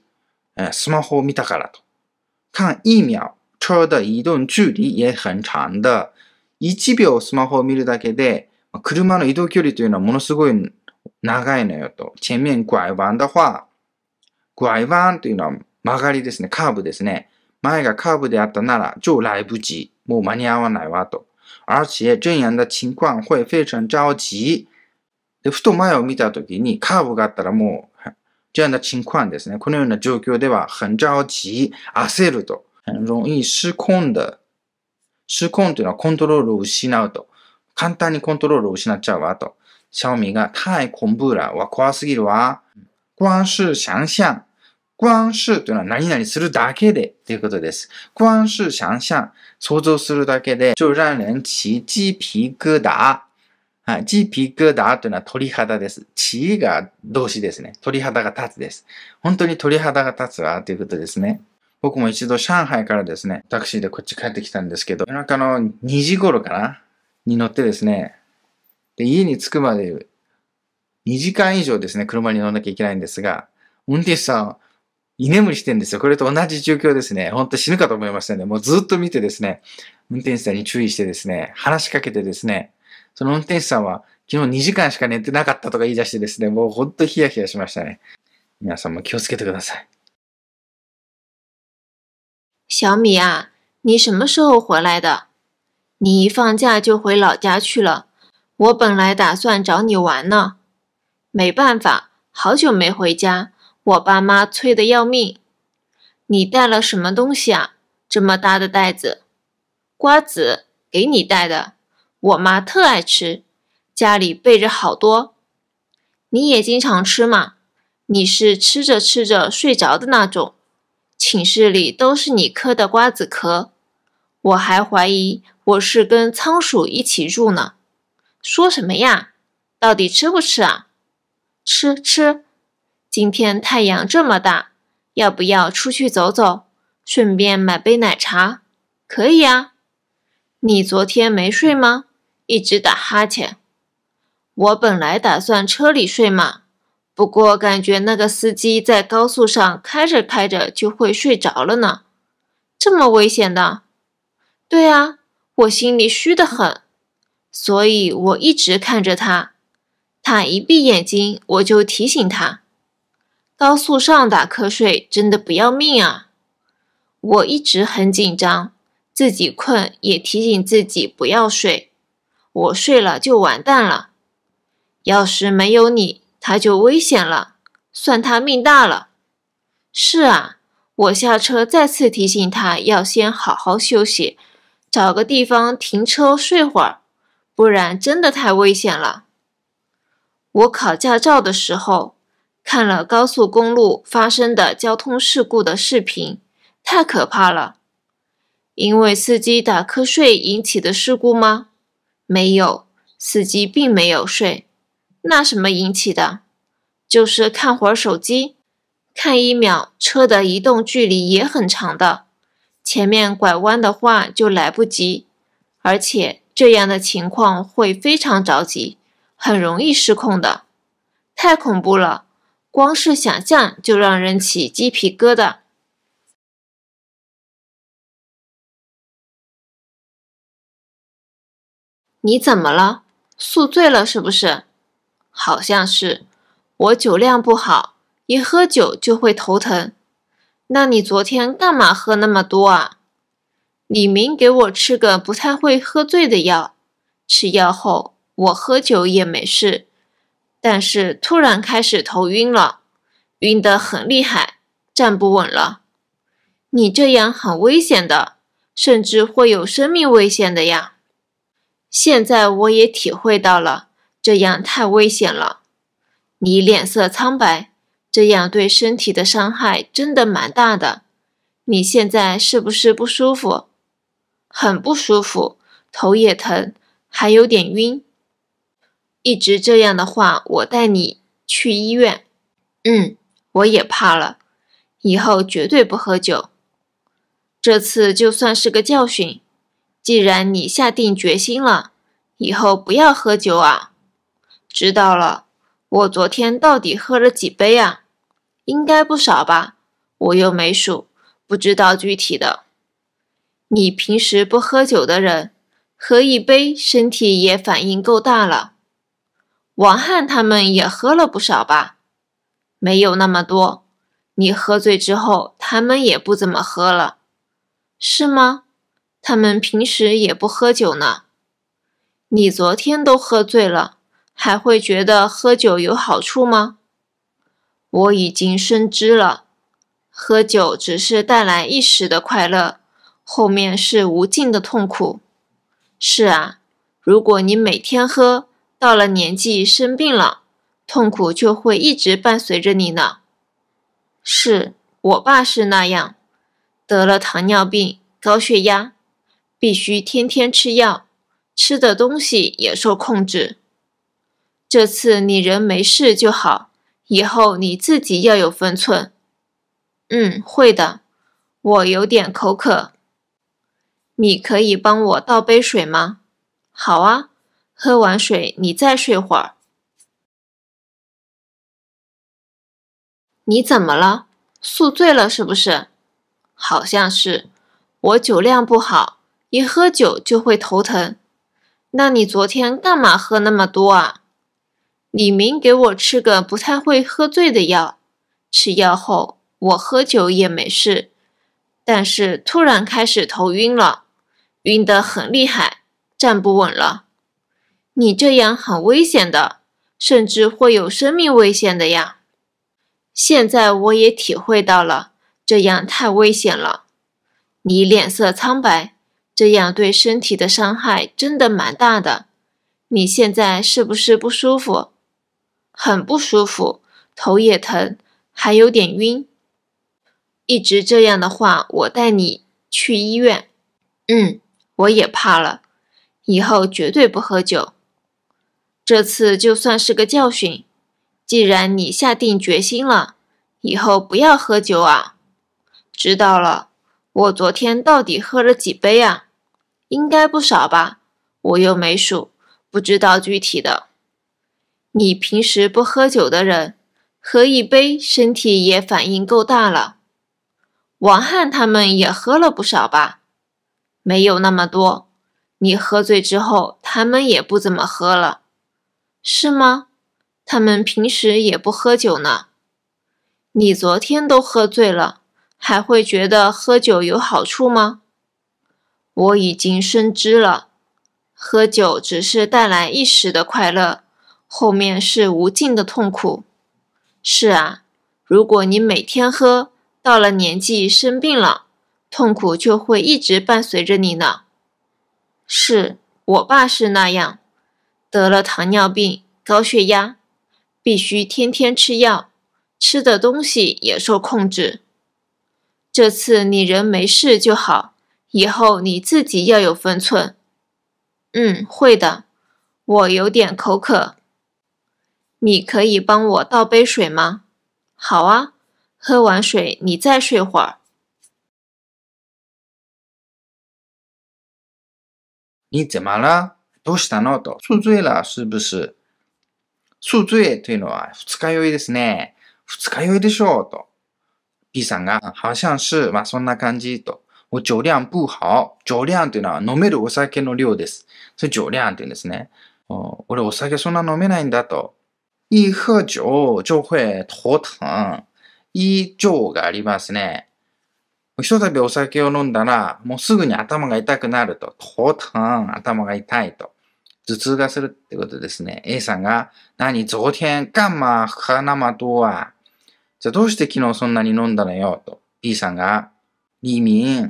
呃，スマホを見たからと。看一秒車的移動距離也很長的。一秒スマホを見るだけで、車の移動距離というのはものすごい長いのよと。前面拐弯的话、拐弯というのは曲がりですね。カーブですね。前がカーブであったなら、就来不及。もう間に合わないわと。而且、这言的情况会非常着急。で、ふと前を見たときに、カーブがあったらもう这样的情况ですね。このような状況では、很着急、焦ると、很容易失控的。失控というのはコントロールを失うと。簡単にコントロールを失っちゃうわと。シャオミが太恐怖了。わ、怖すぎるわ。光是想像。光是というのは何々するだけでということです。光是想像。想像するだけで、就让人奇鸡皮疙瘩。はい。地ピクダーというのは鳥肌です。地が動詞ですね。鳥肌が立つです。本当に鳥肌が立つわということですね。僕も一度上海からですね、タクシーでこっち帰ってきたんですけど、夜中の2時頃かなに乗ってですね、で、家に着くまで2時間以上ですね、車に乗らなきゃいけないんですが、運転手さん、居眠りしてんですよ。これと同じ状況ですね。ほんと死ぬかと思いましたね。もうずっと見てですね、運転手さんに注意してですね、話しかけてですね、その運転手さんは昨日二時間しか寝てなかったとか言い出してですね、もうホンヒヤヒヤしましたね。皆さんも気をつけてください。小米啊，你什么时候回来的？你一放假就回老家去了。我本来打算找你玩呢，没办法，好久没回家，我爸妈催得要命。你带了什么东西啊？这么大的袋子？瓜子，给你带的。我妈特爱吃，家里备着好多。你也经常吃嘛？你是吃着吃着睡着的那种。寝室里都是你嗑的瓜子壳，我还怀疑我是跟仓鼠一起住呢。说什么呀？到底吃不吃啊？吃吃。今天太阳这么大，要不要出去走走？顺便买杯奶茶？可以啊。你昨天没睡吗？一直打哈欠，我本来打算车里睡嘛，不过感觉那个司机在高速上开着开着就会睡着了呢，这么危险的。对啊，我心里虚得很，所以我一直看着他，他一闭眼睛我就提醒他，高速上打瞌睡真的不要命啊！我一直很紧张，自己困也提醒自己不要睡。我睡了就完蛋了，要是没有你，他就危险了。算他命大了。是啊，我下车再次提醒他要先好好休息，找个地方停车睡会儿，不然真的太危险了。我考驾照的时候看了高速公路发生的交通事故的视频，太可怕了。因为司机打瞌睡引起的事故吗？没有，司机并没有睡。那什么引起的？就是看会儿手机，看一秒，车的移动距离也很长的。前面拐弯的话就来不及，而且这样的情况会非常着急，很容易失控的。太恐怖了，光是想象就让人起鸡皮疙瘩。你怎么了？宿醉了是不是？好像是。我酒量不好，一喝酒就会头疼。那你昨天干嘛喝那么多啊？李明给我吃个不太会喝醉的药，吃药后我喝酒也没事，但是突然开始头晕了，晕得很厉害，站不稳了。你这样很危险的，甚至会有生命危险的呀。现在我也体会到了，这样太危险了。你脸色苍白，这样对身体的伤害真的蛮大的。你现在是不是不舒服？很不舒服，头也疼，还有点晕。一直这样的话，我带你去医院。嗯，我也怕了，以后绝对不喝酒。这次就算是个教训。既然你下定决心了，以后不要喝酒啊！知道了。我昨天到底喝了几杯啊？应该不少吧？我又没数，不知道具体的。你平时不喝酒的人，喝一杯身体也反应够大了。王汉他们也喝了不少吧？没有那么多。你喝醉之后，他们也不怎么喝了，是吗？他们平时也不喝酒呢。你昨天都喝醉了，还会觉得喝酒有好处吗？我已经深知了，喝酒只是带来一时的快乐，后面是无尽的痛苦。是啊，如果你每天喝，到了年纪生病了，痛苦就会一直伴随着你呢。是，我爸是那样，得了糖尿病、高血压。必须天天吃药，吃的东西也受控制。这次你人没事就好，以后你自己要有分寸。嗯，会的。我有点口渴，你可以帮我倒杯水吗？好啊，喝完水你再睡会儿。你怎么了？宿醉了是不是？好像是，我酒量不好。一喝酒就会头疼，那你昨天干嘛喝那么多啊？李明给我吃个不太会喝醉的药，吃药后我喝酒也没事，但是突然开始头晕了，晕得很厉害，站不稳了。你这样很危险的，甚至会有生命危险的呀。现在我也体会到了，这样太危险了。你脸色苍白。这样对身体的伤害真的蛮大的。你现在是不是不舒服？很不舒服，头也疼，还有点晕。一直这样的话，我带你去医院。嗯，我也怕了，以后绝对不喝酒。这次就算是个教训。既然你下定决心了，以后不要喝酒啊。知道了，我昨天到底喝了几杯啊？应该不少吧，我又没数，不知道具体的。你平时不喝酒的人，喝一杯身体也反应够大了。王翰他们也喝了不少吧？没有那么多。你喝醉之后，他们也不怎么喝了，是吗？他们平时也不喝酒呢。你昨天都喝醉了，还会觉得喝酒有好处吗？我已经深知了，喝酒只是带来一时的快乐，后面是无尽的痛苦。是啊，如果你每天喝，到了年纪生病了，痛苦就会一直伴随着你呢。是，我爸是那样，得了糖尿病、高血压，必须天天吃药，吃的东西也受控制。这次你人没事就好。以后你自己要有分寸。嗯，会的。我有点口渴，你可以帮我倒杯水吗？好啊，喝完水你再睡会儿。你怎么了？どうしたのと？宿醉了是不是？宿醉というのは二日酔いですね。二日酔いでしょうと。B さんが話しやまあそんな感じと。を酒量不好。酒量というのは飲めるお酒の量です。それ酒量って言うんですね。俺お酒そんな飲めないんだと。一喝酒就会頭疼。一上がありますね。一度たびお酒を飲んだら、もうすぐに頭が痛くなると。頭疼、頭が痛いと。頭痛がするってことですね。A さんが、何、昨天、ガンマ、カナマドは。じゃあどうして昨日そんなに飲んだのよと。B さんが、李明、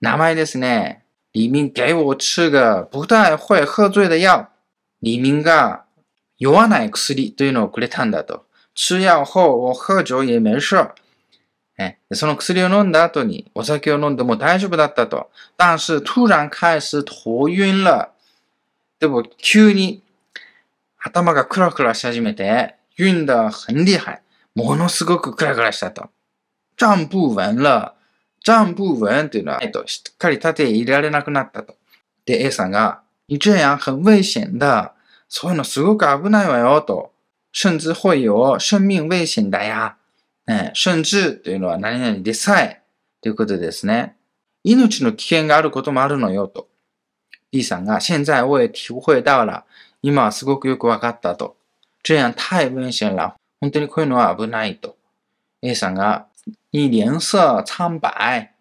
名前ですね。李明给我吃个不太会喝醉的药。李明が酔わない薬というのをくれたんだと。吃药后我喝酒也没事。その薬を飲んだ後にお酒を飲んでも大丈夫だったと。但是突然開始頭晕了。でも急に頭がクラクラし始めて、晕得很厉害。ものすごくクラクラしたと。站不稳了。站部分っていうのは、えっと、しっかり立てれられなくなったと。で、A さんが、你这样很危险だ。そういうのすごく危ないわよ、と。甚至会有生命危険だや。ね、甚至というのは何々でさえ、ということですね。命の危険があることもあるのよ、と。B さんが、现在我也体会到了。今はすごくよくわかったと。这样太危险了。本当にこういうのは危ないと。A さんが、你脸色苍白，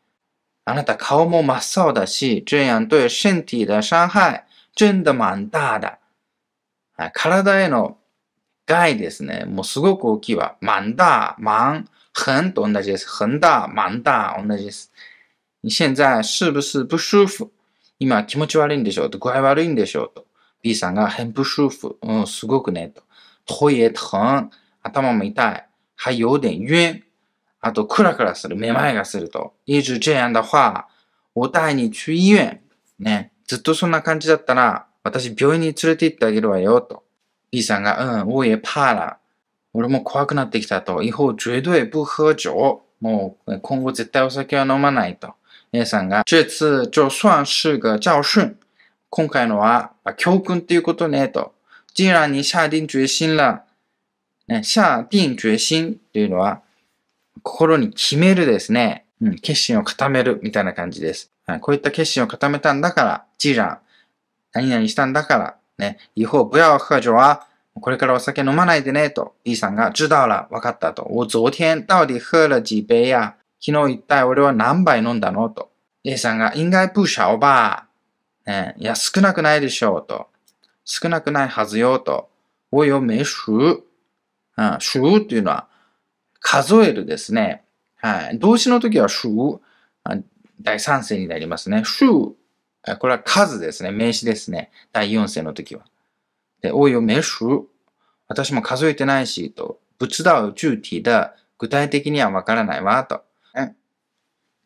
啊，那得靠莫莫少的西，这样对身体的伤害真的蛮大的。啊，体への钙ですね，もうすごく大きいわ。蛮大蛮很と同じです。很大蛮大同じです。你现在是不是不舒服？今気持ち悪いでしょうと、具合悪いでしょうと、鼻伤啊很不舒服。嗯，すごくなと。头也疼，頭も痛い。还有点晕。あと、クラクラする、めまいがすると。一直这样的话、我带你去医院。ね。ずっとそんな感じだったら、私病院に連れて行ってあげるわよ、と。B さんが、うん、我也怕了。俺も怖くなってきたと。以後、绝对不喝酒。もう、今後絶対お酒は飲まないと。A さんが、这次就算是个教訓。今回のは、教訓っていうことね、と。既然你下定决心了。ね、下定决心っていうのは、心に決めるですね。うん、決心を固めるみたいな感じです。はい、こういった決心を固めたんだから、既ん。何々したんだから、ね、違法、不要喝酒は、これからお酒飲まないでね、と、B さんが、知道了、わかったと。我昨天到底喝了几杯や、昨日一体俺は何杯飲んだのと。A さんが、应该不少吧。ね、いや、少なくないでしょう、と。少なくないはずよ、と。我有没数。うん、数っていうのは、数えるですね。はい。動詞の時はしゅう、第三世になりますね。しゅう、これは数ですね。名詞ですね。第四世の時は。で、おいよ、名詞。私も数えてないし、と。仏道うて体だ。具体的にはわからないわ、と。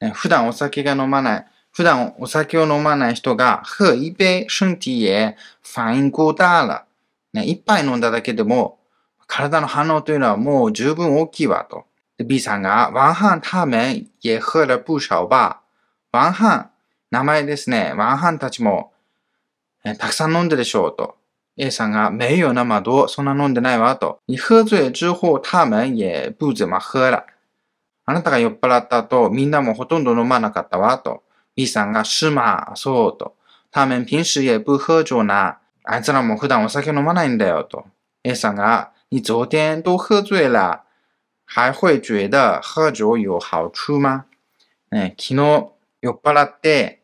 え普段お酒が飲まない。普段お酒を飲まない人が、喝一杯身体へ反应过大了。ね、一杯飲んだだけでも体の反応というのはもう十分大きいわと。B さんが、ワンハン他们也喝了不少吧。ワンハン、名前ですね。ワンハンたちも、えたくさん飲んででしょうと。A さんが、没有那么多、そんな飲んでないわと。你喝醉之后、他们也不怎么喝了。あなたが酔っ払った後、みんなもほとんど飲まなかったわと。B さんが、是吗そうと。他们平时也不喝酒な。あいつらも普段お酒飲まないんだよと。A さんが、你昨天都喝醉了，还会觉得喝酒有好处吗？ね、昨日酔っ払って、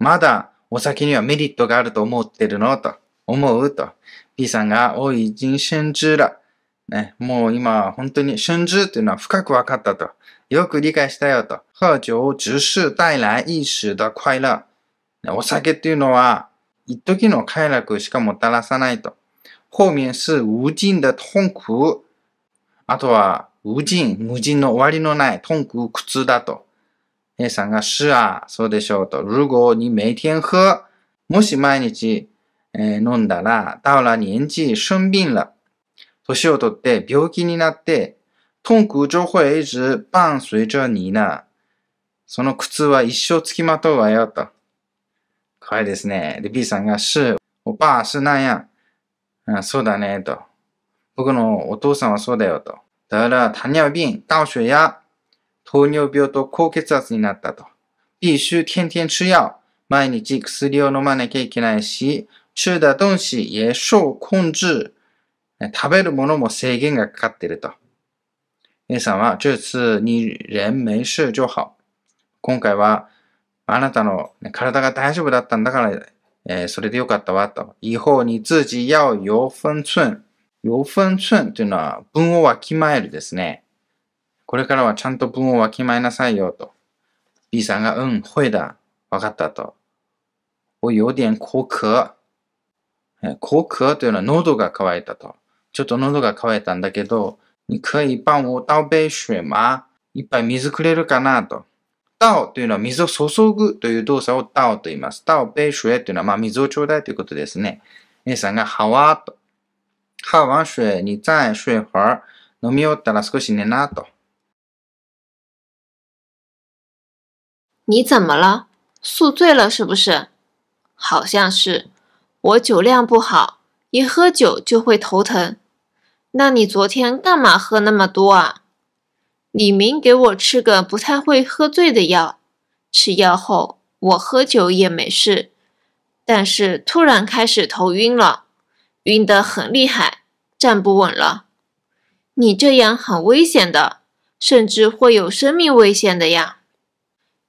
まだお酒にはメリットがあると思ってるのと、思うと。B さんが、おい、已经深知了。ね、もう今、本当に、深知というのは深く分かったと。よく理解したよと。喝酒只是带来一時的快乐。お酒っていうのは、一時の快楽しかもたらさないと。後面是無尽的痛苦。あとは、無尽、無尽の終わりのない痛苦、苦痛だと。A さんが、是啊、そうでしょうと。如果你每天喝、もし毎日、えー、飲んだら、到了年纪、生病了。年をとって病気になって、痛苦就会一直伴随着你呢。その苦痛は一生つきまとうわよと。可愛いですね。で、B さんが、是、おばあ、是那样。あそうだね、と。僕のお父さんはそうだよ、と。だから、糖尿病、倒血や、糖尿病と高血圧になったと。必須天天吃药。毎日薬を飲まなきゃいけないし、吃的东西也受控制。食べるものも制限がかかってると。A さんは、这次你人没事就好。今回は、あなたの体が大丈夫だったんだからえー、それでよかったわと。以後に自己要有分寸。有分寸というのは分をわきまえるですね。これからはちゃんと分をわきまえなさいよと。B さんが、うん、ほいだ。わかったと。お、有点口渴。口渴というのは喉が渇いたと。ちょっと喉が渇いたんだけど、你可以帮我倒杯水吗一杯水くれるかなと。タオというのは水を注ぐという動作をタオと言います。タオ、ペイシュエというのは、まあ、水をちょうだいということですね。皆さんが、ハワーと。ハワンシュエ、にザシュエホー。飲み終わったら少し寝なと。你怎么了？宿醉了是不是？好像是。我酒量不好，一喝酒就会头疼。那你昨天干嘛喝那么多啊？李明给我吃个不太会喝醉的药，吃药后我喝酒也没事，但是突然开始头晕了，晕得很厉害，站不稳了。你这样很危险的，甚至会有生命危险的呀。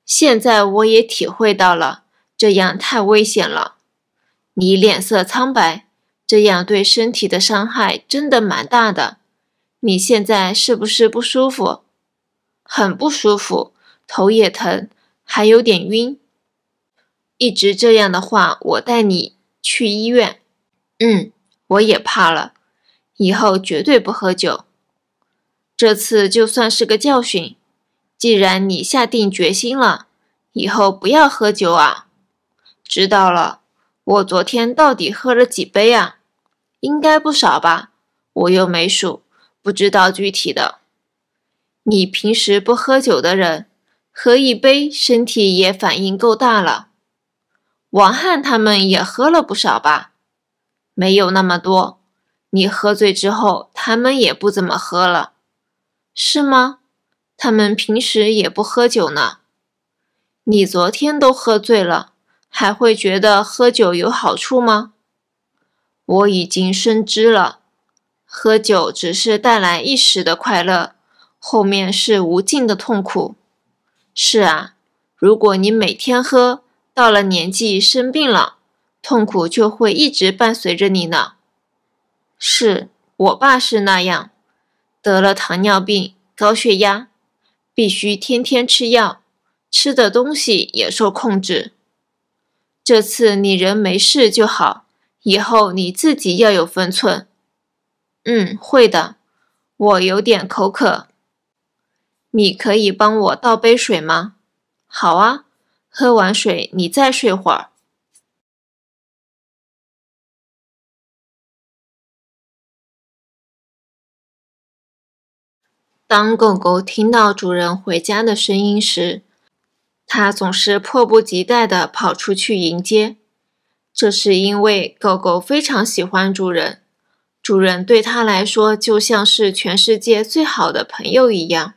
现在我也体会到了，这样太危险了。你脸色苍白，这样对身体的伤害真的蛮大的。你现在是不是不舒服？很不舒服，头也疼，还有点晕。一直这样的话，我带你去医院。嗯，我也怕了，以后绝对不喝酒。这次就算是个教训。既然你下定决心了，以后不要喝酒啊。知道了。我昨天到底喝了几杯啊？应该不少吧？我又没数，不知道具体的。你平时不喝酒的人，喝一杯身体也反应够大了。王翰他们也喝了不少吧？没有那么多。你喝醉之后，他们也不怎么喝了，是吗？他们平时也不喝酒呢。你昨天都喝醉了，还会觉得喝酒有好处吗？我已经深知了，喝酒只是带来一时的快乐。后面是无尽的痛苦。是啊，如果你每天喝，到了年纪生病了，痛苦就会一直伴随着你呢。是我爸是那样，得了糖尿病、高血压，必须天天吃药，吃的东西也受控制。这次你人没事就好，以后你自己要有分寸。嗯，会的。我有点口渴。你可以帮我倒杯水吗？好啊，喝完水你再睡会儿。当狗狗听到主人回家的声音时，它总是迫不及待地跑出去迎接。这是因为狗狗非常喜欢主人，主人对它来说就像是全世界最好的朋友一样。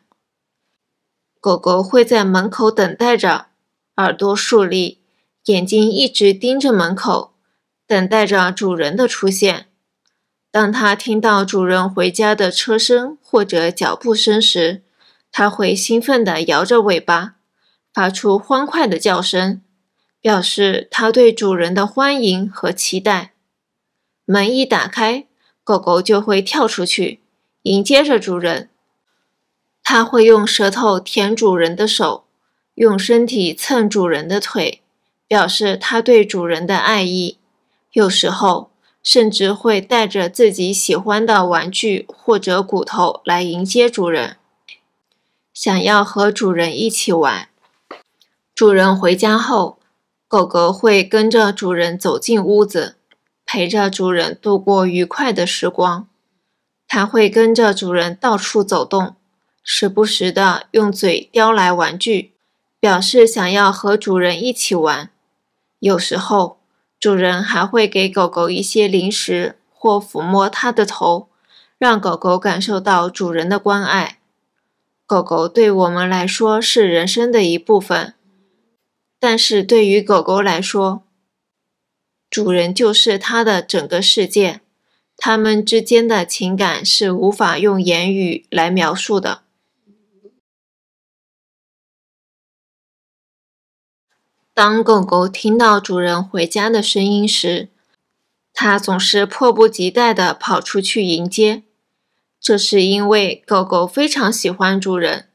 狗狗会在门口等待着，耳朵竖立，眼睛一直盯着门口，等待着主人的出现。当它听到主人回家的车声或者脚步声时，它会兴奋地摇着尾巴，发出欢快的叫声，表示它对主人的欢迎和期待。门一打开，狗狗就会跳出去，迎接着主人。它会用舌头舔主人的手，用身体蹭主人的腿，表示它对主人的爱意。有时候，甚至会带着自己喜欢的玩具或者骨头来迎接主人，想要和主人一起玩。主人回家后，狗狗会跟着主人走进屋子，陪着主人度过愉快的时光。它会跟着主人到处走动。时不时地用嘴叼来玩具，表示想要和主人一起玩。有时候，主人还会给狗狗一些零食或抚摸它的头，让狗狗感受到主人的关爱。狗狗对我们来说是人生的一部分，但是对于狗狗来说，主人就是它的整个世界。它们之间的情感是无法用言语来描述的。当狗狗听到主人回家的声音时，它总是迫不及待地跑出去迎接。这是因为狗狗非常喜欢主人，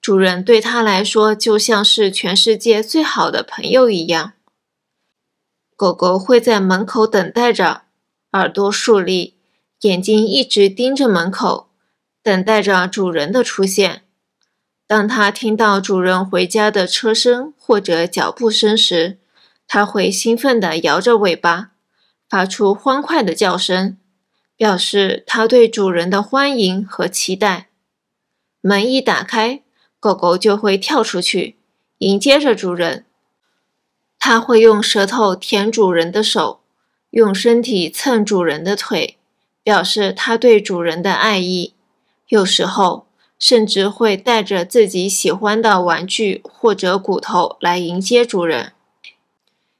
主人对它来说就像是全世界最好的朋友一样。狗狗会在门口等待着，耳朵竖立，眼睛一直盯着门口，等待着主人的出现。当他听到主人回家的车声或者脚步声时，他会兴奋地摇着尾巴，发出欢快的叫声，表示他对主人的欢迎和期待。门一打开，狗狗就会跳出去，迎接着主人。它会用舌头舔主人的手，用身体蹭主人的腿，表示它对主人的爱意。有时候。甚至会带着自己喜欢的玩具或者骨头来迎接主人，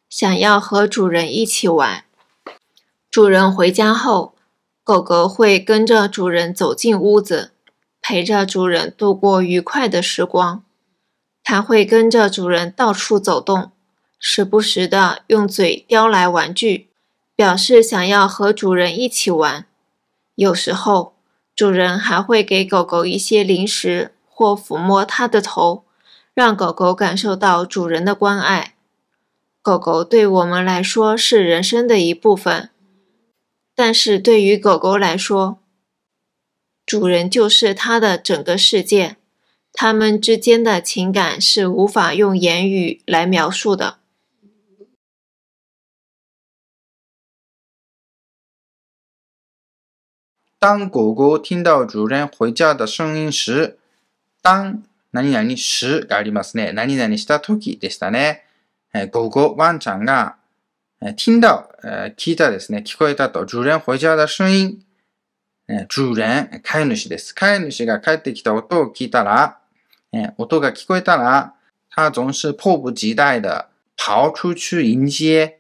想要和主人一起玩。主人回家后，狗狗会跟着主人走进屋子，陪着主人度过愉快的时光。它会跟着主人到处走动，时不时地用嘴叼来玩具，表示想要和主人一起玩。有时候。主人还会给狗狗一些零食或抚摸它的头，让狗狗感受到主人的关爱。狗狗对我们来说是人生的一部分，但是对于狗狗来说，主人就是它的整个世界，它们之间的情感是无法用言语来描述的。当狗狗听到主人回家的声音时、当何々しがありますね。何々した時でしたね。狗狗、ワンちゃんが、听到、聞いたですね。聞こえたと。主人回家的声音。主人、飼い主です。飼い主が帰ってきた音を聞いたら、音が聞こえたら、他总是迫不及待的跑出去迎接。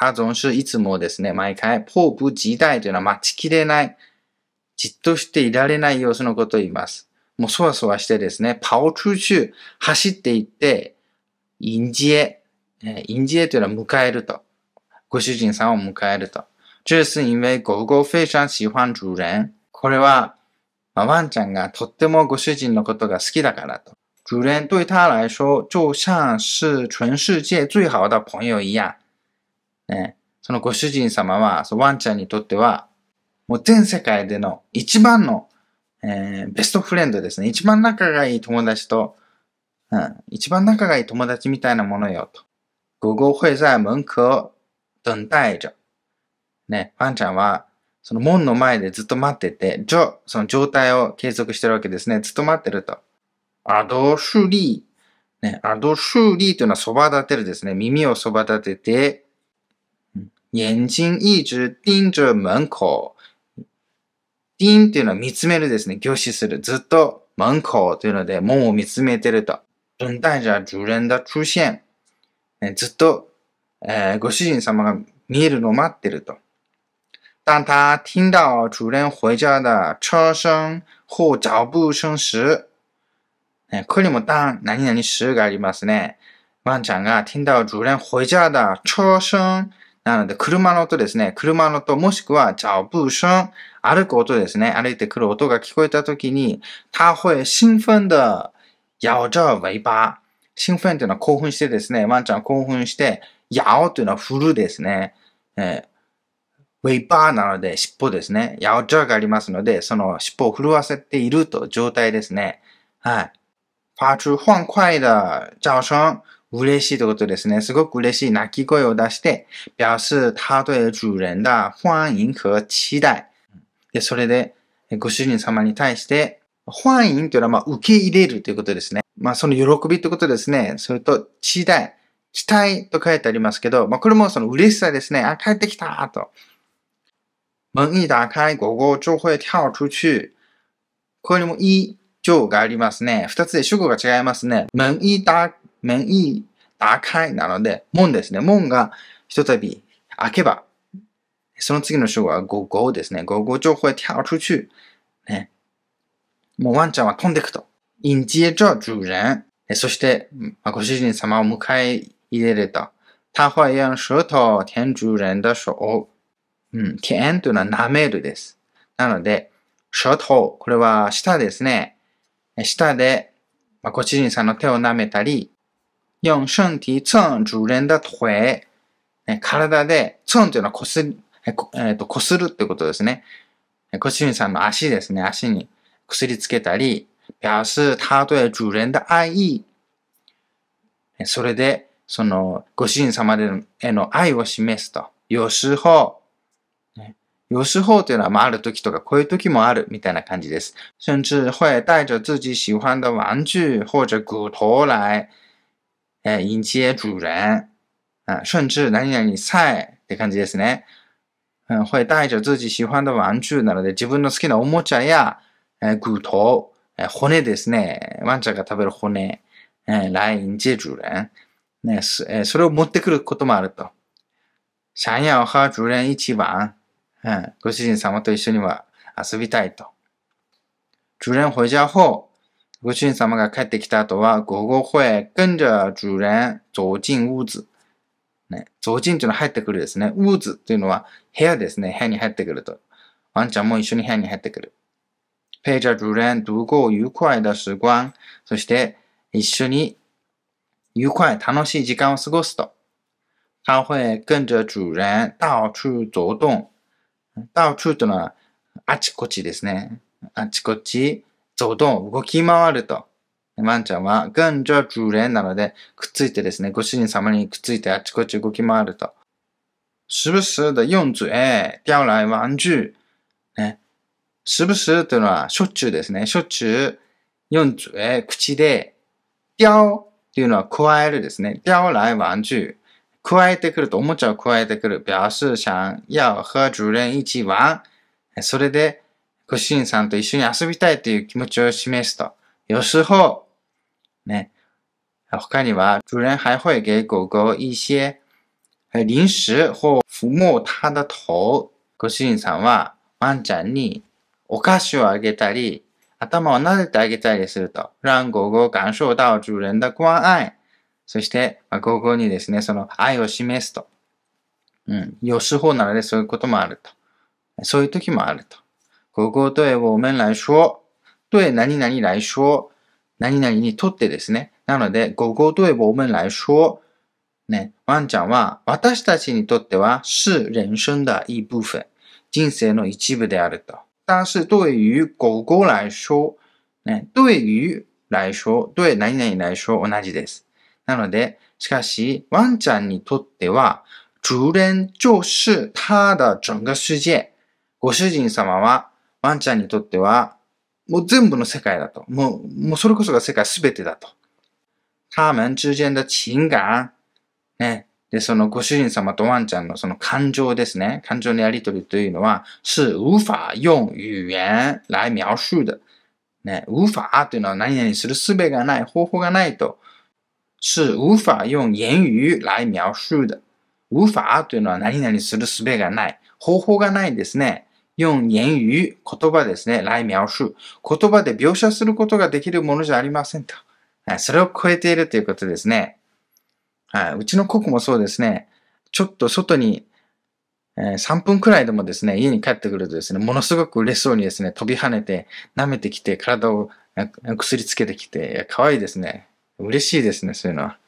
他总是いつもですね、毎回、迫不及待というのは待ちきれない、じっとしていられない様子のことを言います。もうそわそわしてですね、跑出去、走っていって、イ接、ジ接というのは迎えると。ご主人さんを迎えると。这是因为狗狗非常喜欢主人。これは、まあ、ワンちゃんがとってもご主人のことが好きだからと。主人对他来说就像是全世界最好的朋友一样。ね、そのご主人様は、ワンちゃんにとっては、もう全世界での一番の、えー、ベストフレンドですね。一番仲がいい友達と、うん、一番仲がいい友達みたいなものよと。狗狗会在門口等待着。ね、ワンちゃんは、その門の前でずっと待ってて、じょ、その状態を継続してるわけですね。ずっと待ってると。アドシュリー。ね、アドシュリーというのはそば立てるですね。耳をそば立てて、眼睛一直盯着门口。盯っていうのは見つめるですね。凝視する。ずっと門口というので、門を見つめてると。等待着主人的出現。ね、ずっと、えー、ご主人様が見えるのを待ってると。当他听到主人回家的车声或脚步声时、ね、これにも当何々时がありますね。ワンちゃんが听到主人回家的车声なので、車の音ですね。車の音、もしくは、チャオブション、歩く音ですね。歩いてくる音が聞こえたときに、他会兴奮的、摇着尾巴。興奮というのは興奮してですね。ワンちゃん興奮して、やおというのは振るですね。えー、ウェイーなので尻尾ですね。やおじゃがありますので、その尻尾を震わせていると状態ですね。はい。发出欢快的叫声。嬉しいということですね。すごく嬉しい泣き声を出して、表示他对主人的欢迎和期待。で、それで、ご主人様に対して、欢迎というのは、まあ、受け入れるということですね。まあ、その喜びということですね。それと、期待。期待と書いてありますけど、まあ、これもその嬉しさですね。あ、帰ってきたと。門一打開、午後就会跳出去。これにもいい、上がありますね。二つで主語が違いますね。門一打門い打開なので、門ですね。門がひとたび開けば、その次の章は五後ですね。午後就会跳出去。ね。もうワンちゃんは飛んでいくと。迎接着主人。そして、ご主人様を迎え入れると。他会用舌頭舔主人的手。うん、舔というのは舐めるです。なので、舌頭、これは舌ですね。舌で、ご主人さんの手を舐めたり、用身体蹭主人的腿。ね、体で、蹭というのはこす、えっ、ー、と、こするってことですね。ご主人さんの足ですね。足に薬りつけたり、表示他对主人的愛意。それで、その、ご主人様への愛を示すと。よしほしほうというのは、まあ、ある時とか、こういう時もある、みたいな感じです。甚至会带着自己喜欢的玩具或者骨头来、え迎接主人。啊，甚至何々に菜って感じですね。うん、会带着自己喜欢的玩具なので、自分の好きなおもちゃや、え骨頭、え骨ですね。ワンちゃんが食べる骨、え来迎接主人。ね、えそれを持ってくることもあると。想要和主人一起玩。うん、ご主人様と一緒には遊びたいと。主人回家后、ご主人様が帰ってきた後は、午後会跟着主人走進屋子。ね、走進というのは入ってくるですね。屋子というのは部屋ですね。部屋に入ってくると。ワンちゃんも一緒に部屋に入ってくる。陪着主人度过愉快的时光。そして、一緒に愉快、楽しい時間を過ごすと。他会跟着主人到处走动。到处というのは、あちこちですね。あちこち走動、動き回ると。ワンちゃんは、跟着主人なので、くっついてですね、ご主人様にくっついてあちこち動き回ると。す不で、四つ、え、叼来玩具。ね。時不時というのは、しょっちゅうですね。しょっちゅう、つ、え、口で、叼っていうのは加えるですね。叼来玩具。加えてくると、おもちゃを加えてくる。表示想要和主人一起玩。それで、ご主人さんと一緒に遊びたいという気持ちを示すと。よ时候、ね。他には、主人还会给狗狗一些零食或抚摸他的头。ご主人さんは、ワンちゃんにお菓子をあげたり、頭を撫でてあげたりすると、让狗狗感受到主人的关愛。そして、まあ、ゴゴにですね、その愛を示すと。うん。よし法なのでそういうこともあると。そういう時もあると。ここ对我们来说、对何々来说、何々にとってですね。なので、ここ对我们来说、ね、ワンちゃんは私たちにとっては是人生的一部分。人生の一部であると。但是对于狗狗来说、ね、对于来说、对何々来说同じです。なので、しかし、ワンちゃんにとっては、主人就是他的整个世界。ご主人様はワンちゃんにとっては、もう全部の世界だと。もう、もうそれこそが世界全てだと。他们之間的情感、ね。で、そのご主人様とワンちゃんのその感情ですね。感情のやりとりというのは、是無法用语言来描述的。ね、無法というのは何々するすべがない、方法がないと。是無法用言語来描述的。無法というのは何々するすべがない、方法がないですね。4、言語、言葉ですね。来描述。言葉で描写することができるものじゃありませんと。それを超えているということですね。はい、うちの国もそうですね。ちょっと外に、え3分くらいでもですね、家に帰ってくるとですね、ものすごく嬉しそうにですね、飛び跳ねて、舐めてきて、体を薬つけてきて、可愛いですね。嬉しいですね、そういうのは。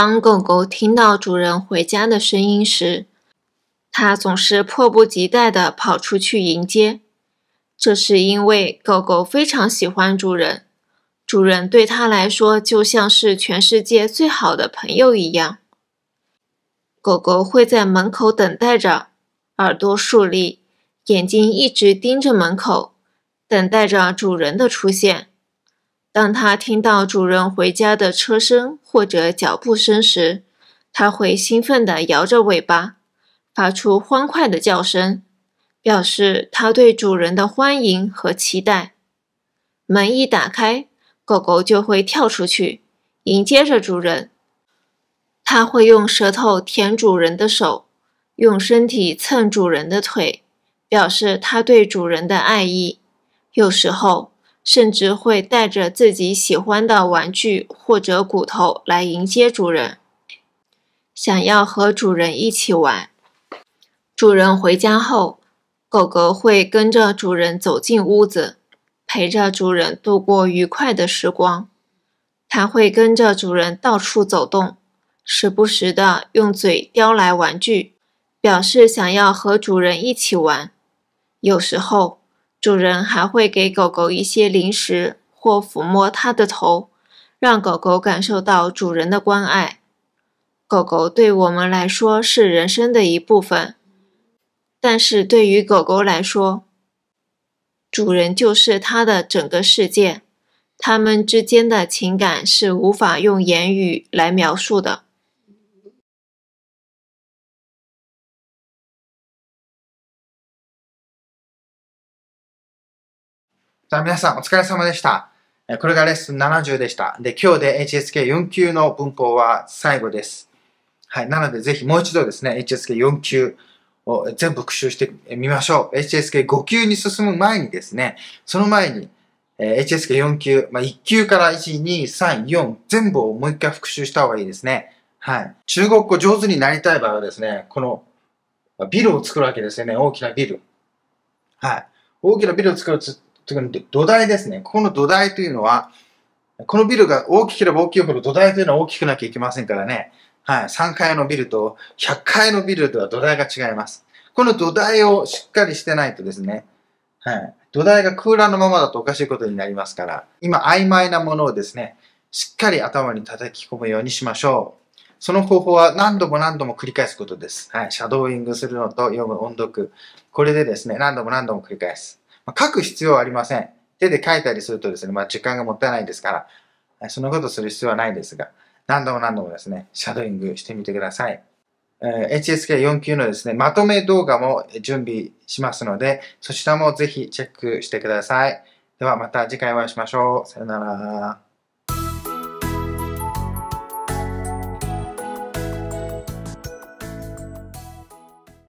当狗狗听到主人回家的声音时，它总是迫不及待的跑出去迎接。这是因为狗狗非常喜欢主人，主人对它来说就像是全世界最好的朋友一样。狗狗会在门口等待着，耳朵竖立，眼睛一直盯着门口，等待着主人的出现。当他听到主人回家的车声或者脚步声时，他会兴奋地摇着尾巴，发出欢快的叫声，表示他对主人的欢迎和期待。门一打开，狗狗就会跳出去迎接着主人。它会用舌头舔主人的手，用身体蹭主人的腿，表示它对主人的爱意。有时候，甚至会带着自己喜欢的玩具或者骨头来迎接主人，想要和主人一起玩。主人回家后，狗狗会跟着主人走进屋子，陪着主人度过愉快的时光。它会跟着主人到处走动，时不时地用嘴叼来玩具，表示想要和主人一起玩。有时候。主人还会给狗狗一些零食或抚摸它的头，让狗狗感受到主人的关爱。狗狗对我们来说是人生的一部分，但是对于狗狗来说，主人就是它的整个世界。它们之间的情感是无法用言语来描述的。さあ皆さんお疲れ様でした。これがレッスン70でした。で、今日で HSK4 級の文法は最後です。はい。なのでぜひもう一度ですね、HSK4 級を全部復習してみましょう。HSK5 級に進む前にですね、その前に、え HSK4 級、まあ、1級から1、2、3、4全部をもう一回復習した方がいいですね。はい。中国語上手になりたい場合はですね、このビルを作るわけですよね。大きなビル。はい。大きなビルを作る土台ですね。ここの土台というのは、このビルが大きければ大きいほど土台というのは大きくなきゃいけませんからね。はい。3階のビルと100階のビルでは土台が違います。この土台をしっかりしてないとですね。はい。土台が空欄のままだとおかしいことになりますから、今曖昧なものをですね、しっかり頭に叩き込むようにしましょう。その方法は何度も何度も繰り返すことです。はい。シャドーイングするのと読む音読。これでですね、何度も何度も繰り返す。まあ、書く必要はありません。手で書いたりするとですね、まあ、時間がもったいないですから、そのことする必要はないですが、何度も何度もですね、シャドーイングしてみてください。えー、HSK4 級のですね、まとめ動画も準備しますので、そちらもぜひチェックしてください。ではまた次回お会いしましょう。さよなら。